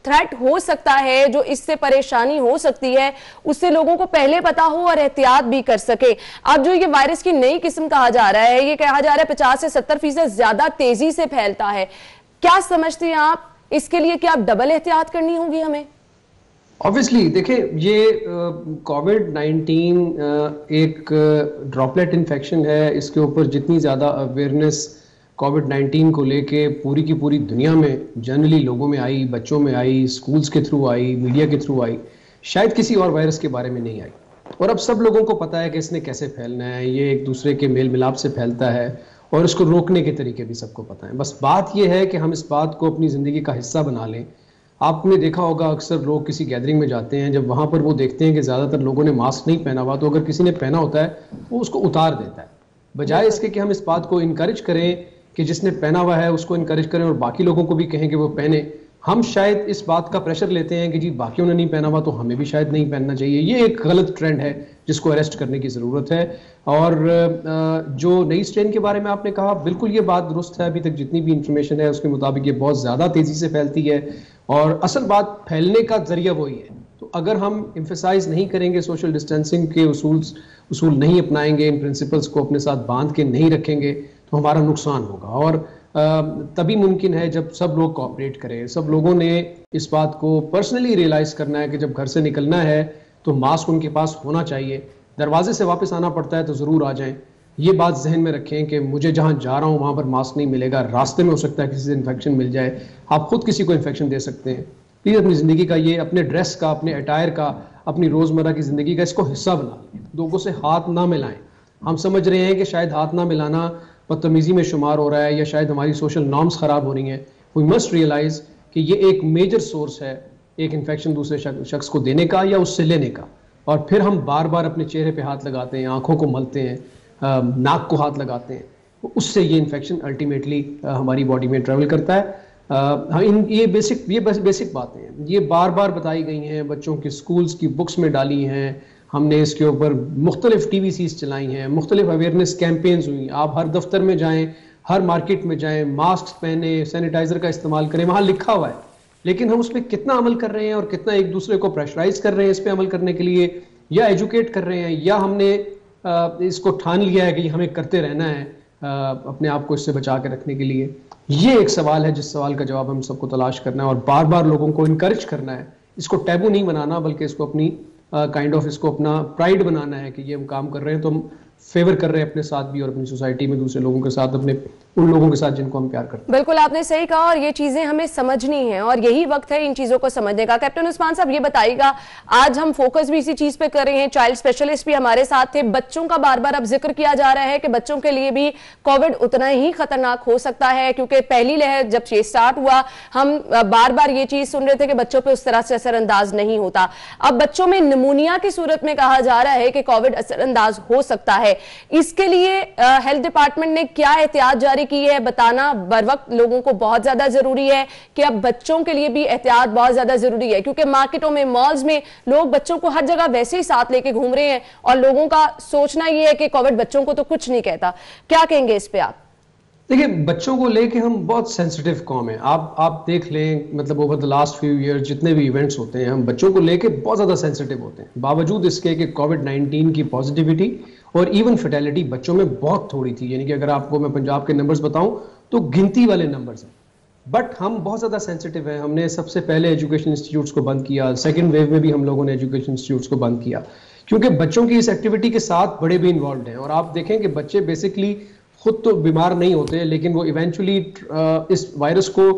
S1: थ्रेट हो सकता है जो इससे परेशानी हो सकती है उससे लोगों को पहले पता हो और एहतियात भी कर सके अब जो ये वायरस की नई किस्म कहा जा रहा है ये कहा जा रहा है पचास से सत्तर फीसद ज्यादा तेजी से फैलता है क्या समझते हैं आप इसके लिए क्या डबल एहतियात करनी होगी हमें
S5: ऑब्वियसली देखिए ये कोविड uh, एक ड्रॉपलेट इन्फेक्शन है इसके ऊपर जितनी ज़्यादा अवेयरनेस कोविड 19 को लेके पूरी की पूरी दुनिया में जनरली लोगों में आई बच्चों में आई स्कूल्स के थ्रू आई मीडिया के थ्रू आई शायद किसी और वायरस के बारे में नहीं आई और अब सब लोगों को पता है कि इसने कैसे फैलना है ये एक दूसरे के मेल मिलाप से फैलता है और इसको रोकने के तरीके भी सबको पता है बस बात यह है कि हम इस बात को अपनी ज़िंदगी का हिस्सा बना लें आपने देखा होगा अक्सर लोग किसी गैदरिंग में जाते हैं जब वहाँ पर वो देखते हैं कि ज़्यादातर लोगों ने मास्क नहीं पहना हुआ तो अगर किसी ने पहना होता है वो उसको उतार देता है बजाय इसके कि हम इस बात को इनक्रेज करें कि जिसने पहना हुआ है उसको इनकरेज करें और बाकी लोगों को भी कहें कि वो पहने हम शायद इस बात का प्रेशर लेते हैं कि जी बाकी ने नहीं पहना हुआ तो हमें भी शायद नहीं पहनना चाहिए ये एक गलत ट्रेंड है जिसको अरेस्ट करने की ज़रूरत है और जो नई स्ट्रेन के बारे में आपने कहा बिल्कुल ये बात दुरुस्त है अभी तक जितनी भी इंफॉर्मेशन है उसके मुताबिक ये बहुत ज़्यादा तेज़ी से फैलती है और असल बात फैलने का जरिया वही है तो अगर हम इम्फेसाइज नहीं करेंगे सोशल डिस्टेंसिंग के उसूल उसूल नहीं अपनाएंगे इन प्रिंसिपल्स को अपने साथ बांध के नहीं रखेंगे तो हमारा नुकसान होगा और तभी मुमकिन है जब सब लोग कॉपरेट करें सब लोगों ने इस बात को पर्सनली रियलाइज़ करना है कि जब घर से निकलना है तो मास्क उनके पास होना चाहिए दरवाजे से वापस आना पड़ता है तो ज़रूर आ जाएं ये बात जहन में रखें कि मुझे जहां जा रहा हूं वहां पर मास्क नहीं मिलेगा रास्ते में हो सकता है किसी से इन्फेक्शन मिल जाए आप खुद किसी को इन्फेक्शन दे सकते हैं प्लीज़ अपनी ज़िंदगी का ये अपने ड्रेस का अपने अटायर का अपनी रोज़मर्रा की ज़िंदगी का इसको हिस्सा बना लें लोगों से हाथ ना मिलाएं हम समझ रहे हैं कि शायद हाथ ना मिलाना बदतमीज़ी में शुमार हो रहा है या शायद हमारी सोशल नॉर्म्स ख़राब हो रही हैं वी मस्ट रियलाइज़ कि ये एक मेजर सोर्स है एक इन्फेक्शन दूसरे शख्स को देने का या उससे लेने का और फिर हम बार बार अपने चेहरे पे हाथ लगाते हैं आंखों को मलते हैं नाक को हाथ लगाते हैं तो उससे ये इन्फेक्शन अल्टीमेटली हमारी बॉडी में ट्रेवल करता है हाँ इन ये बेसिक ये बेसिक बातें हैं ये बार बार बताई गई हैं बच्चों के स्कूल्स की बुक्स में डाली हैं हमने इसके ऊपर मुख्तलिफ टी वी सीज चलाई हैं मुख्तलिफ अवेयरनेस कैंपेन्स हुई आप हर दफ्तर में जाएँ हर मार्केट में जाएँ मास्क पहने सैनिटाइजर का इस्तेमाल करें वहाँ लिखा हुआ है लेकिन हम उस पर कितना अमल कर रहे हैं और कितना एक दूसरे को प्रेशराइज कर रहे हैं इस पर अमल करने के लिए या एजुकेट कर रहे हैं या हमने इसको ठान लिया है कि हमें करते रहना है अपने आप को इससे बचा के रखने के लिए ये एक सवाल है जिस सवाल का जवाब हम सबको तलाश करना है और बार बार लोगों को इनक्रेज करना है इसको टैबू नहीं बनाना बल्कि इसको अपनी काइंड ऑफ इसको अपना प्राइड बनाना है कि ये हम काम कर रहे हैं तो हम फेवर कर रहे हैं अपने साथ भी और अपनी सोसाइटी में दूसरे लोगों के साथ अपने उन लोगों के साथ जिनको हम प्यार करते
S1: हैं बिल्कुल आपने सही कहा और ये चीजें हमें समझनी है और यही वक्त है इन चीजों को समझने का कैप्टन उस्मान साहब ये बताइएगा आज हम फोकस भी इसी चीज पे कर रहे हैं चाइल्ड स्पेशलिस्ट भी हमारे साथ थे बच्चों का बार बार अब जिक्र किया जा रहा है कि बच्चों के लिए भी कोविड उतना ही खतरनाक हो सकता है क्योंकि पहली लहर जब ये स्टार्ट हुआ हम बार बार ये चीज सुन रहे थे कि बच्चों पर उस तरह से असरअंदाज नहीं होता अब बच्चों में निमोनिया की सूरत में कहा जा रहा है कि कोविड असरअंदाज हो सकता है इसके लिए हेल्थ डिपार्टमेंट ने क्या एहतियात जारी की है बताना बर वक्त लोगों को बहुत ज्यादा जरूरी है कि अब बच्चों के लिए भी एहतियात बहुत ज्यादा जरूरी है क्योंकि मार्केटों में मॉल्स में लोग बच्चों को हर जगह वैसे ही साथ लेके घूम रहे हैं और लोगों का सोचना यह है कि कोविड बच्चों को तो कुछ नहीं कहता क्या कहेंगे इस पर आप
S5: देखिए बच्चों को लेके हम बहुत सेंसिटिव कॉम है आप आप देख लें मतलब over the last few year जितने भी इवेंट्स होते हैं हम बच्चों को लेके बहुत ज़्यादा सेंसिटिव होते हैं बावजूद इसके कि कोविड 19 की पॉजिटिविटी और इवन फर्टेलिटी बच्चों में बहुत थोड़ी थी यानी कि अगर आपको मैं पंजाब के नंबर्स बताऊं तो गिनती वाले नंबर्स हैं बट हम बहुत ज़्यादा सेंसिटिव हैं हमने सबसे पहले एजुकेशन इंस्टीट्यूट्स को बंद किया सेकेंड वेव में भी हम लोगों ने एजुकेशन इंस्टीट्यूट्स को बंद किया क्योंकि बच्चों की इस एक्टिविटी के साथ बड़े भी इन्वॉल्व हैं और आप देखें कि बच्चे बेसिकली खुद तो बीमार नहीं होते लेकिन वो इवेंचुअली uh, इस वायरस को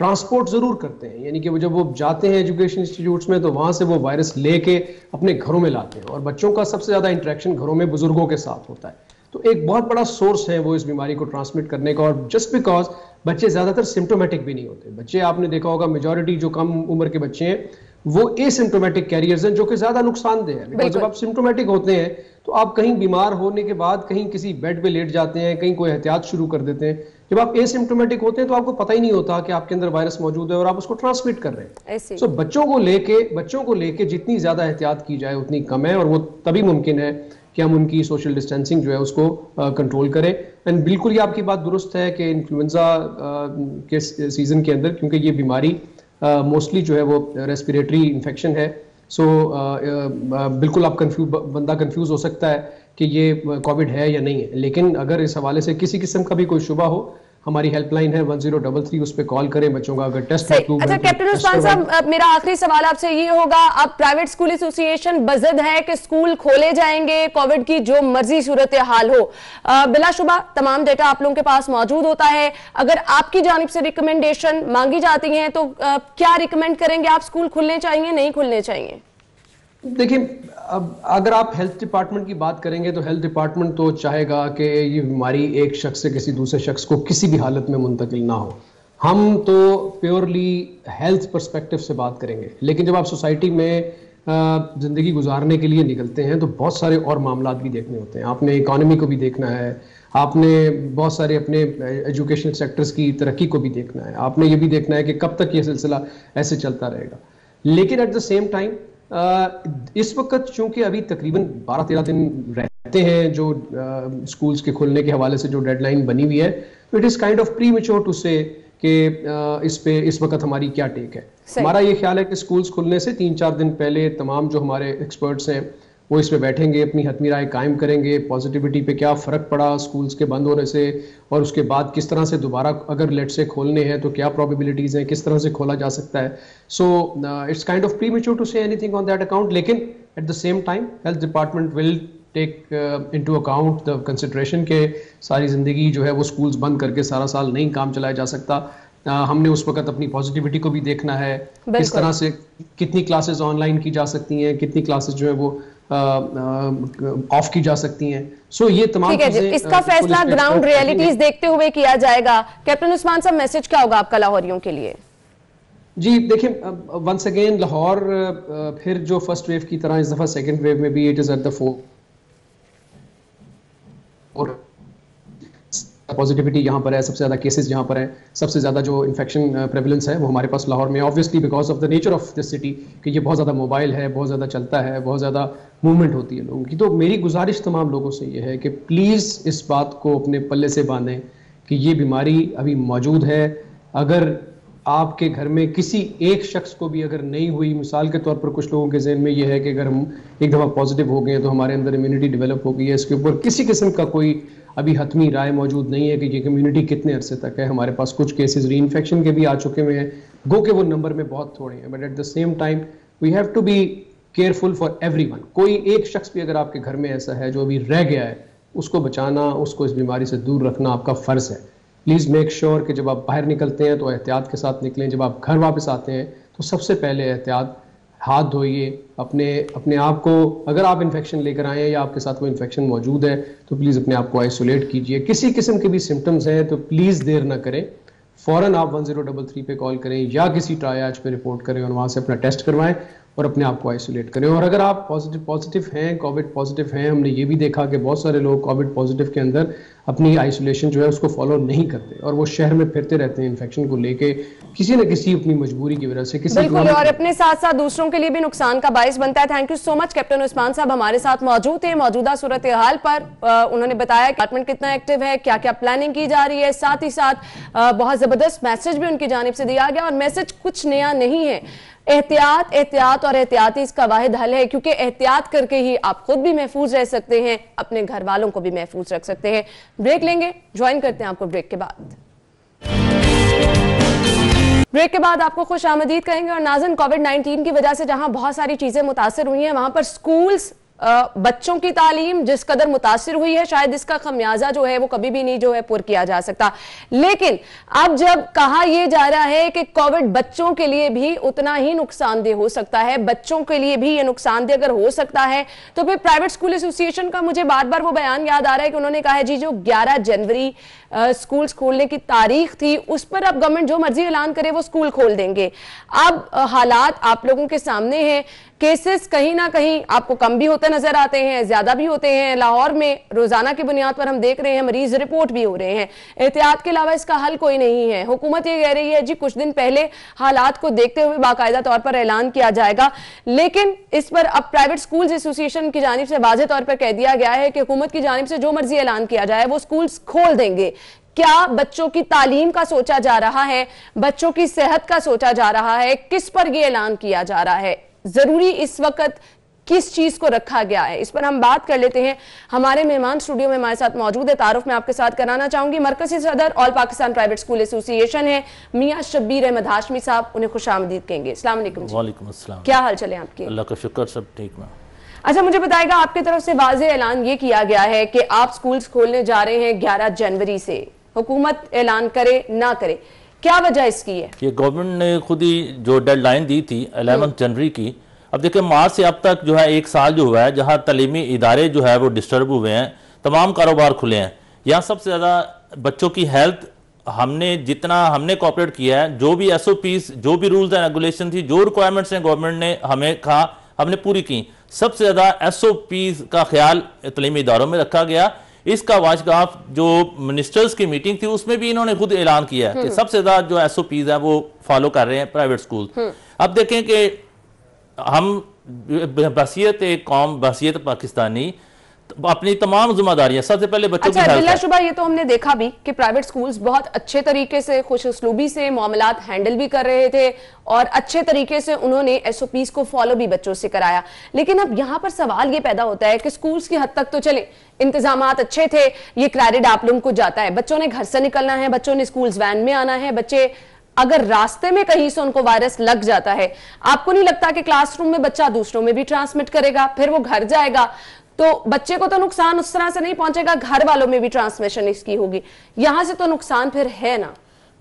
S5: ट्रांसपोर्ट ज़रूर करते हैं यानी कि वो जब वो जाते हैं एजुकेशन इंस्टीट्यूट्स में तो वहाँ से वो वायरस लेके अपने घरों में लाते हैं और बच्चों का सबसे ज़्यादा इंट्रैक्शन घरों में बुजुर्गों के साथ होता है तो एक बहुत बड़ा सोर्स है वो इस बीमारी को ट्रांसमिट करने का और जस्ट बिकॉज बच्चे ज़्यादातर सिम्टोमेटिक भी नहीं होते बच्चे आपने देखा होगा मेजोरिटी जो कम उम्र के बच्चे हैं वो ए सिम्टोमेटिक कैरियर्स हैं जो कि ज़्यादा नुकसानदेह है जब आप सिम्टोमेटिक होते हैं तो आप कहीं बीमार होने के बाद कहीं किसी बेड पे लेट जाते हैं कहीं कोई एहतियात शुरू कर देते हैं जब आप एसिम्टोमेटिक होते हैं तो आपको पता ही नहीं होता कि आपके अंदर वायरस मौजूद है और आप उसको ट्रांसमिट कर रहे
S1: हैं सो so, बच्चों
S5: को लेके बच्चों को लेके जितनी ज्यादा एहतियात की जाए उतनी कम है और वो तभी मुमकिन है कि हम उनकी सोशल डिस्टेंसिंग जो है उसको कंट्रोल करें एंड बिल्कुल ये आपकी बात दुरुस्त है कि इन्फ्लुएंजा के सीज़न के अंदर क्योंकि ये बीमारी मोस्टली जो है वो रेस्पिरेटरी इन्फेक्शन है सो uh, uh, बिल्कुल आप कंफ्यूज बंदा कंफ्यूज हो सकता है कि ये कोविड uh, है या नहीं है लेकिन अगर इस हवाले से किसी किस्म का भी कोई शुबा हो हमारी हेल्पलाइन है 1033 उस पे कॉल करें बच्चों का अगर टेस्ट अच्छा, अच्छा कैप्टन उस्मान
S1: साहब मेरा आखिरी सवाल आपसे ये होगा अब प्राइवेट स्कूल एसोसिएशन बजद है कि स्कूल खोले जाएंगे कोविड की जो मर्जी सूरत हाल हो बिलाशुबा तमाम डेटा आप लोगों के पास मौजूद होता है अगर आपकी जानब से रिकमेंडेशन मांगी जाती है तो क्या रिकमेंड करेंगे आप स्कूल खुलने चाहिए नहीं खुलने चाहिए
S5: देखिए अब अगर आप हेल्थ डिपार्टमेंट की बात करेंगे तो हेल्थ डिपार्टमेंट तो चाहेगा कि ये बीमारी एक शख्स से किसी दूसरे शख्स को किसी भी हालत में मुंतकिल ना हो हम तो प्योरली हेल्थ परस्पेक्टिव से बात करेंगे लेकिन जब आप सोसाइटी में ज़िंदगी गुजारने के लिए निकलते हैं तो बहुत सारे और मामला भी देखने होते हैं आपने इकॉनमी को भी देखना है आपने बहुत सारे अपने एजुकेशन सेक्टर्स की तरक्की को भी देखना है आपने ये भी देखना है कि कब तक ये सिलसिला ऐसे चलता रहेगा लेकिन एट द सेम टाइम इस वक्त चूंकि अभी तकरीबन 12-13 दिन रहते हैं जो स्कूल्स के खुलने के हवाले से जो डेडलाइन बनी हुई है तो it is kind of premature to say कि इस पे इस वक्त हमारी क्या टेक है हमारा ये ख्याल है कि स्कूल्स खुलने से तीन चार दिन पहले तमाम जो हमारे एक्सपर्ट्स हैं वो इस पर बैठेंगे अपनी हतमी राय कायम करेंगे पॉजिटिविटी पे क्या फ़र्क पड़ा स्कूल्स के बंद होने से और उसके बाद किस तरह से दोबारा अगर लेट से खोलने हैं तो क्या प्रॉबिलिटीज़ हैं किस तरह से खोला जा सकता है so it's kind of pre to say any on that account लेकिन at the same time health department will take into account the consideration के सारी ज़िंदगी जो है वो स्कूल्स बंद करके सारा साल नहीं काम चलाया जा सकता आ, uh, हमने उस वक्त अपनी पॉजिटिविटी को भी देखना है किस तरह से कितनी क्लासेस ऑनलाइन की जा सकती हैं कितनी क्लासेस जो है वो ऑफ की जा सकती हैं सो so, ये तमाम ठीक है इसका फैसला ग्राउंड रियलिटीज
S1: देखते हुए किया जाएगा कैप्टन उस्मान साहब मैसेज क्या होगा आपका लाहौरियों के लिए
S5: जी देखिए वंस अगेन लाहौर फिर जो फर्स्ट वेव की तरह इस दफा सेकेंड वेव में भी it is at the fore और पॉजिटिविटी यहाँ पर है सबसे ज़्यादा केसेस यहाँ पर है सबसे ज़्यादा जो इन्फेक्शन प्रेवलेंस uh, है वो हमारे पास लाहौर में obviously because of the nature of this city कि ये बहुत ज़्यादा मोबाइल है बहुत ज़्यादा चलता है बहुत ज़्यादा मूवमेंट होती है लोगों की तो मेरी गुजारिश तमाम लोगों से ये है कि प्लीज़ इस बात को अपने पल्ले से बांधें कि ये बीमारी अभी मौजूद है अगर आपके घर में किसी एक शख्स को भी अगर नहीं हुई मिसाल के तौर पर कुछ लोगों के जहन में यह है कि अगर हम एक दफ़ा पॉजिटिव हो गए तो हमारे अंदर इम्यूनिटी डेवलप हो गई है इसके ऊपर किसी किस्म का कोई अभी हतमी राय मौजूद नहीं है कि ये कम्युनिटी कितने अरसे तक है हमारे पास कुछ केसेस री इन्फेक्शन के भी आ चुके हुए हैं गो के वो नंबर में बहुत थोड़े हैं but at the same time we have to be careful for every कोई एक शख्स भी अगर आपके घर में ऐसा है जो अभी रह गया है उसको बचाना उसको इस बीमारी से दूर रखना आपका फ़र्ज है प्लीज़ मेक श्योर कि जब आप बाहर निकलते हैं तो एहतियात के साथ निकलें जब आप घर वापस आते हैं तो सबसे पहले एहतियात हाथ धोइए अपने अपने आप को अगर आप इन्फेक्शन लेकर आए हैं या आपके साथ कोई इन्फेक्शन मौजूद है तो प्लीज़ अपने आप को आइसोलेट कीजिए किसी किस्म के भी सिम्टम्स हैं तो प्लीज़ देर ना करें फ़ौरन आप वन जीरो डबल थ्री पे कॉल करें या किसी ट्रायाज पे रिपोर्ट करें और वहाँ से अपना टेस्ट करवाएं और अपने आप को आइसोलेट करें और अगर आप पॉजिटिव पॉजिटिव हैं कोविड पॉजिटिव हैं हमने ये भी देखा कि बहुत सारे लोग कोविड पॉजिटिव के अंदर अपनी आइसोलेशन जो है उसको फॉलो नहीं करते और वो शहर में फिरते रहते हैं इन्फेक्शन को लेके किसी न किसी अपनी मजबूरी की वजह से किसी बिल्कुल और
S1: अपने साथ साथ दूसरों के लिए भी नुकसान का बायस बनता है thank you so much captain Usman साहब हमारे साथ मौजूद है मौजूदा सूरत हाल पर उन्होंने बताया डिपार्टमेंट कितना एक्टिव है क्या क्या प्लानिंग की जा रही है साथ ही साथ बहुत जबरदस्त मैसेज भी उनकी जानब से दिया गया और मैसेज कुछ नया नहीं है एहतियात एहतियात और एहतियाती इसका वाहिद हल है क्योंकि एहतियात करके ही आप खुद भी महफूज रह सकते हैं अपने घर वालों को भी महफूज रख सकते हैं ब्रेक लेंगे ज्वाइन करते हैं आपको ब्रेक के बाद ब्रेक के बाद आपको खुश आमदीद करेंगे और नाजन कोविड 19 की वजह से जहां बहुत सारी चीज़ें मुतासर हुई हैं वहां पर स्कूल्स बच्चों की तालीम जिस कदर मुतासर हुई है शायद इसका खमियाजा जो है वो कभी भी नहीं जो है पुर किया जा सकता लेकिन अब जब कहा यह जा रहा है कि कोविड बच्चों के लिए भी उतना ही नुकसानदेह हो सकता है बच्चों के लिए भी ये नुकसानदेह अगर हो सकता है तो फिर प्राइवेट स्कूल एसोसिएशन का मुझे बार बार वो बयान याद आ रहा है कि उन्होंने कहा है जी जो ग्यारह जनवरी स्कूल खोलने की तारीख थी उस पर अब गवर्नमेंट जो मर्जी ऐलान करे वो स्कूल खोल देंगे अब हालात आप लोगों के सामने है केसेस कहीं ना कहीं आपको कम भी होते नजर आते हैं ज्यादा भी होते हैं लाहौर में रोजाना की बुनियाद पर हम देख रहे हैं मरीज रिपोर्ट भी हो रहे हैं एहतियात के अलावा इसका हल कोई नहीं है हुकूमत ये कह रही है जी कुछ दिन पहले हालात को देखते हुए बाकायदा तौर पर ऐलान किया जाएगा लेकिन इस पर अब प्राइवेट स्कूल एसोसिएशन की जानब से वाजे तौर पर कह दिया गया है कि हुकूमत की जानब से जो मर्जी ऐलान किया जाए वो स्कूल खोल देंगे क्या बच्चों की तालीम का सोचा जा रहा है बच्चों की सेहत का सोचा जा रहा है किस पर यह ऐलान किया जा रहा है ज़रूरी इस वक्त किस चीज़ को रखा गया है इस पर हम बात कर लेते हैं हमारे मेहमान स्टूडियो में हमारे साथ मौजूद है तारुफ मैं आपके साथ कराना चाहूंगी मरकजी सदर all Pakistan private school association है मियाँ शब्बीर अहमद हाशमी साहब उन्हें खुश आमदीद कहेंगे
S6: वालेकुम क्या हाल चले आपके अल्लाह का शुक्र सब ठीक है
S1: अच्छा मुझे बताएगा आपकी तरफ से वाज ऐलान ये किया गया है कि आप स्कूल खोलने जा रहे हैं ग्यारह जनवरी से हुकूमत ऐलान करे ना करे क्या वजह इसकी है
S6: ये गवर्नमेंट ने खुद ही जो डेडलाइन दी थी अलेवेंथ हम्म। जनवरी की अब देखिए मार्च से अब तक जो है एक साल जो हुआ है जहाँ तलीमी इदारे जो है वो डिस्टर्ब हुए हैं तमाम कारोबार खुले हैं यहाँ सबसे ज़्यादा बच्चों की हेल्थ हमने जितना हमने कॉपरेट किया है जो भी एस जो भी रूल्स एंड रेगुलेशन थी जो रिक्वायरमेंट्स हैं गवर्नमेंट ने हमें कहा हमने पूरी की सबसे ज़्यादा एस का ख्याल तलीमी इदारों में रखा गया इसका वाशगाफ जो मिनिस्टर्स की मीटिंग थी उसमें भी इन्होंने खुद ऐलान किया है कि हम्म। सबसे ज्यादा जो एस ओ पीज है वो फॉलो कर रहे हैं प्राइवेट हम्म। स्कूल अब देखें कि हम बसीत एक कौम बसीत पाकिस्तानी अपनी तमाम जिम्मेदारियां सबसे पहले बच्चों अच्छा, की
S1: शुबा ये तो हमने देखा भी कि प्राइवेट स्कूल्स बहुत अच्छे तरीके से खुश उसलूबी से मामला हैंडल भी कर रहे थे और अच्छे तरीके से उन्होंने एसओपीस को फॉलो भी बच्चों से कराया लेकिन अब यहाँ पर सवाल ये पैदा होता है कि स्कूल्स की हद तक तो चले इंतजाम अच्छे थे ये क्रेडिट आप लोगों को जाता है बच्चों ने घर से निकलना है बच्चों ने स्कूल वैन में आना है बच्चे अगर रास्ते में कहीं से उनको वायरस लग जाता है आपको नहीं लगता कि क्लासरूम में बच्चा दूसरों में भी ट्रांसमिट करेगा फिर वो घर जाएगा तो बच्चे को तो नुकसान उस तरह से नहीं पहुंचेगा घर वालों में भी ट्रांसमिशन इसकी होगी यहां से तो नुकसान फिर है ना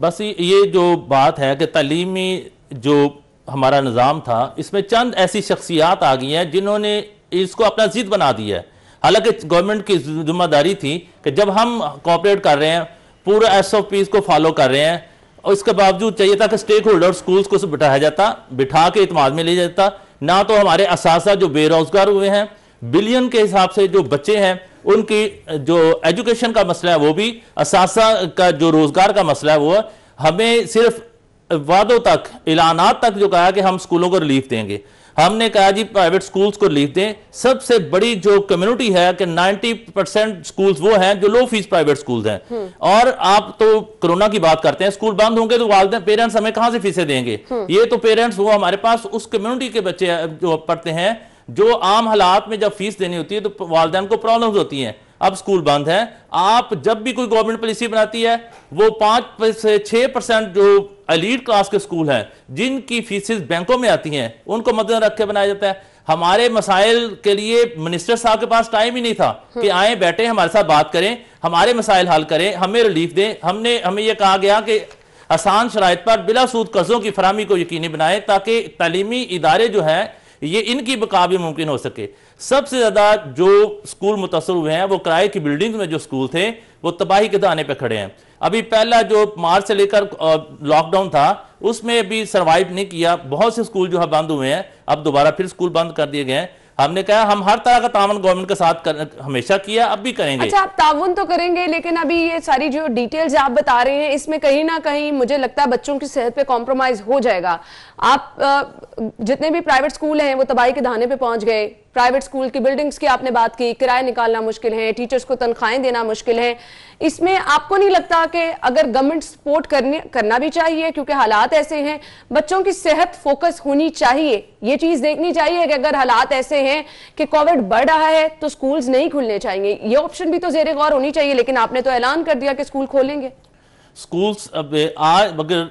S6: बस ये जो बात है कि तलीमी जो हमारा निज़ाम था इसमें चंद ऐसी शख्सियात आ गई हैं जिन्होंने इसको अपना जिद बना दिया है हालांकि गवर्नमेंट की जिम्मेदारी थी कि जब हम कॉपरेट कर रहे हैं पूरा एस ओ पी को फॉलो कर रहे हैं और इसके बावजूद चाहिए था कि स्टेक होल्डर स्कूल्स को बिठाया जाता बिठा के इतमाद में ले जाता ना तो हमारे असासा जो बेरोज़गार हुए हैं बिलियन के हिसाब से जो बच्चे हैं उनकी जो एजुकेशन का मसला है वो भी असासा का जो रोजगार का मसला है वो हमें सिर्फ वादों तक ऐलाना तक जो कहा कि हम स्कूलों को रिलीफ देंगे हमने कहा जी प्राइवेट स्कूल्स को रिलीफ दें सबसे बड़ी जो कम्युनिटी है कि 90 परसेंट स्कूल वो हैं जो लो फीस प्राइवेट स्कूल हैं हम्म। और आप तो कोरोना की बात करते हैं स्कूल बंद होंगे तो वाले पेरेंट्स हमें कहां से फीसें देंगे हम्म। ये तो पेरेंट्स वो हमारे पास उस कम्युनिटी के बच्चे जो पढ़ते हैं जो आम हालात में जब फीस देनी होती है तो वालदेन को प्रॉब्लम होती हैं अब स्कूल बंद है आप जब भी कोई गवर्नमेंट पॉलिसी बनाती है वो पाँच से छः परसेंट जो अलीड क्लास के स्कूल हैं जिनकी फीसिस बैंकों में आती हैं उनको मद्देनजर रख के बनाया जाता है हमारे मसाइल के लिए मिनिस्टर साहब के पास टाइम ही नहीं था कि हम्म। आए बैठे हमारे साथ बात करें हमारे मसाइल हल करें हमें रिलीफ दें हमने हमें यह कहा गया कि आसान शराइ पर बिला सूद कर्जों की फरहमी को यकीनी बनाए ताकि तलीमी इदारे जो हैं ये इनकी बका भी मुमकिन हो सके सबसे ज़्यादा जो स्कूल मुतासर हुए हैं वो किराए की बिल्डिंग्स में जो स्कूल थे वो तबाही के दाने पर खड़े हैं अभी पहला जो मार्च से लेकर लॉकडाउन था उसमें भी सर्वाइव नहीं किया बहुत से स्कूल जो है बंद हुए हैं अब दोबारा फिर स्कूल बंद कर दिए गए हैं हमने कहा हम हर तरह का तावन गवर्नमेंट के साथ कर, हमेशा किया अब भी करेंगे अच्छा आप
S1: तावन तो करेंगे लेकिन अभी ये सारी जो डिटेल्स आप बता रहे हैं इसमें कहीं ना कहीं मुझे लगता है बच्चों की सेहत पे कॉम्प्रोमाइज हो जाएगा आप जितने भी प्राइवेट स्कूल हैं वो तबाही के धाने पे पहुंच गए प्राइवेट स्कूल की बिल्डिंग्स की आपने बात की किराया निकालना मुश्किल है टीचर्स को तनख्वाहें देना मुश्किल है इसमें आपको नहीं लगता कि अगर गवर्नमेंट सपोर्ट करना भी चाहिए क्योंकि हालात ऐसे हैं बच्चों की सेहत फोकस होनी चाहिए ये चीज़ देखनी चाहिए कि अगर हालात ऐसे हैं कि कोविड बढ़ रहा है तो स्कूल्स नहीं खुलने चाहिए ये ऑप्शन भी तो जेरे गौर होनी चाहिए लेकिन आपने तो ऐलान कर दिया कि स्कूल खोलेंगे
S6: स्कूल्स अब आज मगर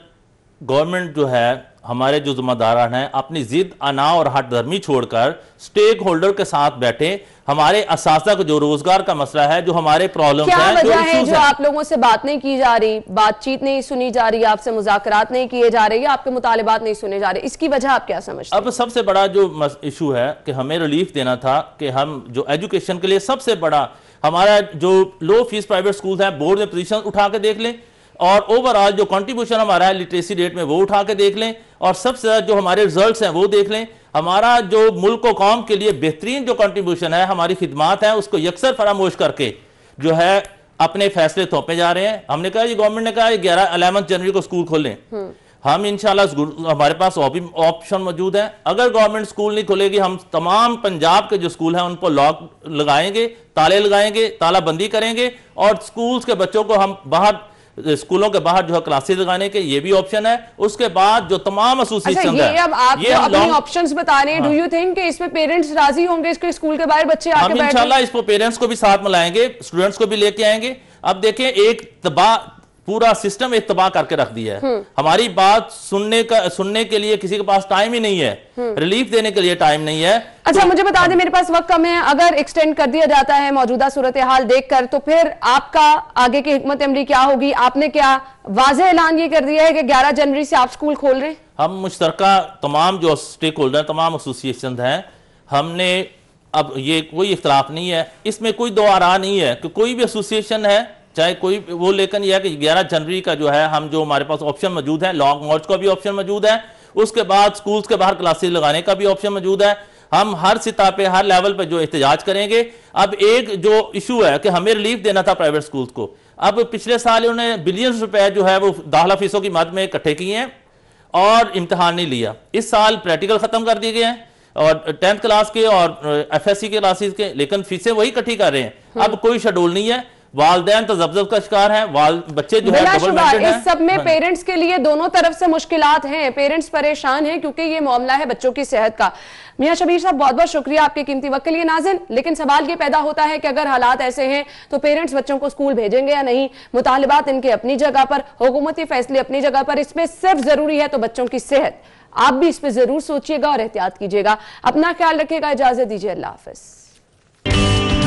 S6: गवर्नमेंट जो है हमारे जो जुम्मेदारान हैं अपनी जिद अना और हट धर्मी छोड़कर स्टेक होल्डर के साथ बैठे हमारे को जो रोजगार का मसला है जो हमारे प्रॉब्लम है, जो, है जो आप
S1: लोगों से बात नहीं की जा रही बातचीत नहीं सुनी जा रही आपसे मुजाकरात नहीं किए जा रहे आपके मुतालबात नहीं सुने जा रहे इसकी वजह आप क्या समझते
S6: अब सबसे बड़ा जो इशू है कि हमें रिलीफ देना था कि हम जो एजुकेशन के लिए सबसे बड़ा हमारा जो लो फीस प्राइवेट स्कूल है बोर्ड में पोजिशन उठा के देख लें और ओवरऑल जो कंट्रीब्यूशन हमारा है लिटरेसी रेट में वो उठा के देख लें और सबसे ज़्यादा जो हमारे रिजल्ट्स हैं वो देख लें हमारा जो मुल्क को कौम के लिए बेहतरीन जो कंट्रीब्यूशन है हमारी खिदमात हैं उसको यकसर फरामोश करके जो है अपने फैसले थोपे जा रहे हैं हमने कहा गवर्नमेंट ने कहा ग्यारह अलेवंथ जनवरी को स्कूल खोलें हम्म। हम इनशाला हमारे पास ऑप्शन मौजूद है अगर गवर्नमेंट स्कूल नहीं खुलेगी हम तमाम पंजाब के जो स्कूल हैं उनको लॉक लगाएंगे ताले लगाएंगे तालाबंदी करेंगे और स्कूल्स के बच्चों को हम बाहर स्कूलों के बाहर जो है क्लासेस लगाने के ये भी ऑप्शन है उसके बाद जो तमाम एसोसिएशन अच्छा, ये अब आप ये अपने ऑप्शंस
S1: बता रहे हैं डू यू थिंक इसमें पेरेंट्स राजी होंगे इसके स्कूल के बाहर बच्चे आके हम इंशाल्लाह
S6: इसको पेरेंट्स को भी साथ मिलाएंगे स्टूडेंट्स को भी लेके आएंगे अब देखें एक तबाह पूरा सिस्टम एक तबाह करके रख दिया है हम्म। हमारी बात सुनने का सुनने के लिए किसी के पास टाइम ही नहीं है रिलीफ हम्म। देने के लिए टाइम नहीं है
S1: अच्छा तो, मुझे बता दें मेरे पास वक्त कम है अगर एक्सटेंड कर दिया जाता है मौजूदा सूरत हाल देखकर तो फिर आपका आगे की हमत अमली क्या होगी आपने क्या वाज ऐलान ये कर दिया है कि ग्यारह जनवरी से आप स्कूल खोल रहे
S6: हम मुश्तर तमाम जो स्टेक होल्डर तमाम एसोसिएशन है हमने अब ये कोई इख्तलाफ नहीं है इसमें कोई दो रहा नहीं है कि कोई भी एसोसिएशन है चाहे कोई वो लेकिन यह कि 11 जनवरी का जो है हम जो हमारे पास ऑप्शन मौजूद है लॉन्ग मार्च का भी ऑप्शन मौजूद है उसके बाद स्कूल्स के बाहर क्लासेस लगाने का भी ऑप्शन मौजूद है हम हर सिता पे हर लेवल पे जो एहतजाज करेंगे अब एक जो इशू है कि हमें रिलीफ देना था प्राइवेट स्कूल्स को अब पिछले साल उन्होंने बिलियन रुपए जो है वो दाखिला फीसों की मद में इकट्ठे किए हैं और इम्तहान नहीं लिया इस साल प्रैक्टिकल ख़त्म कर दिए गए हैं और टेंथ क्लास के और एफ एस सी के क्लासेस के लेकिन फीसें वही इकट्ठी कर रहे हैं हम्म। अब कोई शेड्यूल नहीं है वालदेन तजब्जब तो का शिकार है बच्चे जो है इस सब में हाँ।
S1: पेरेंट्स के लिए दोनों तरफ से मुश्किल हैं पेरेंट्स परेशान हैं क्योंकि ये मामला है बच्चों की सेहत का मियाँ शबीर साहब बहुत बहुत शुक्रिया आपके कीमती वक्त के लिए नाजिन लेकिन सवाल ये पैदा होता है कि अगर हालात ऐसे हैं तो पेरेंट्स बच्चों को स्कूल भेजेंगे या नहीं मुतालबात इनके अपनी जगह पर हुकूमती फैसले अपनी जगह पर इसमें सिर्फ जरूरी है तो बच्चों की सेहत आप भी इस पर जरूर सोचिएगा और एहतियात कीजिएगा अपना ख्याल रखेगा इजाजत दीजिए अल्लाह हाफिज़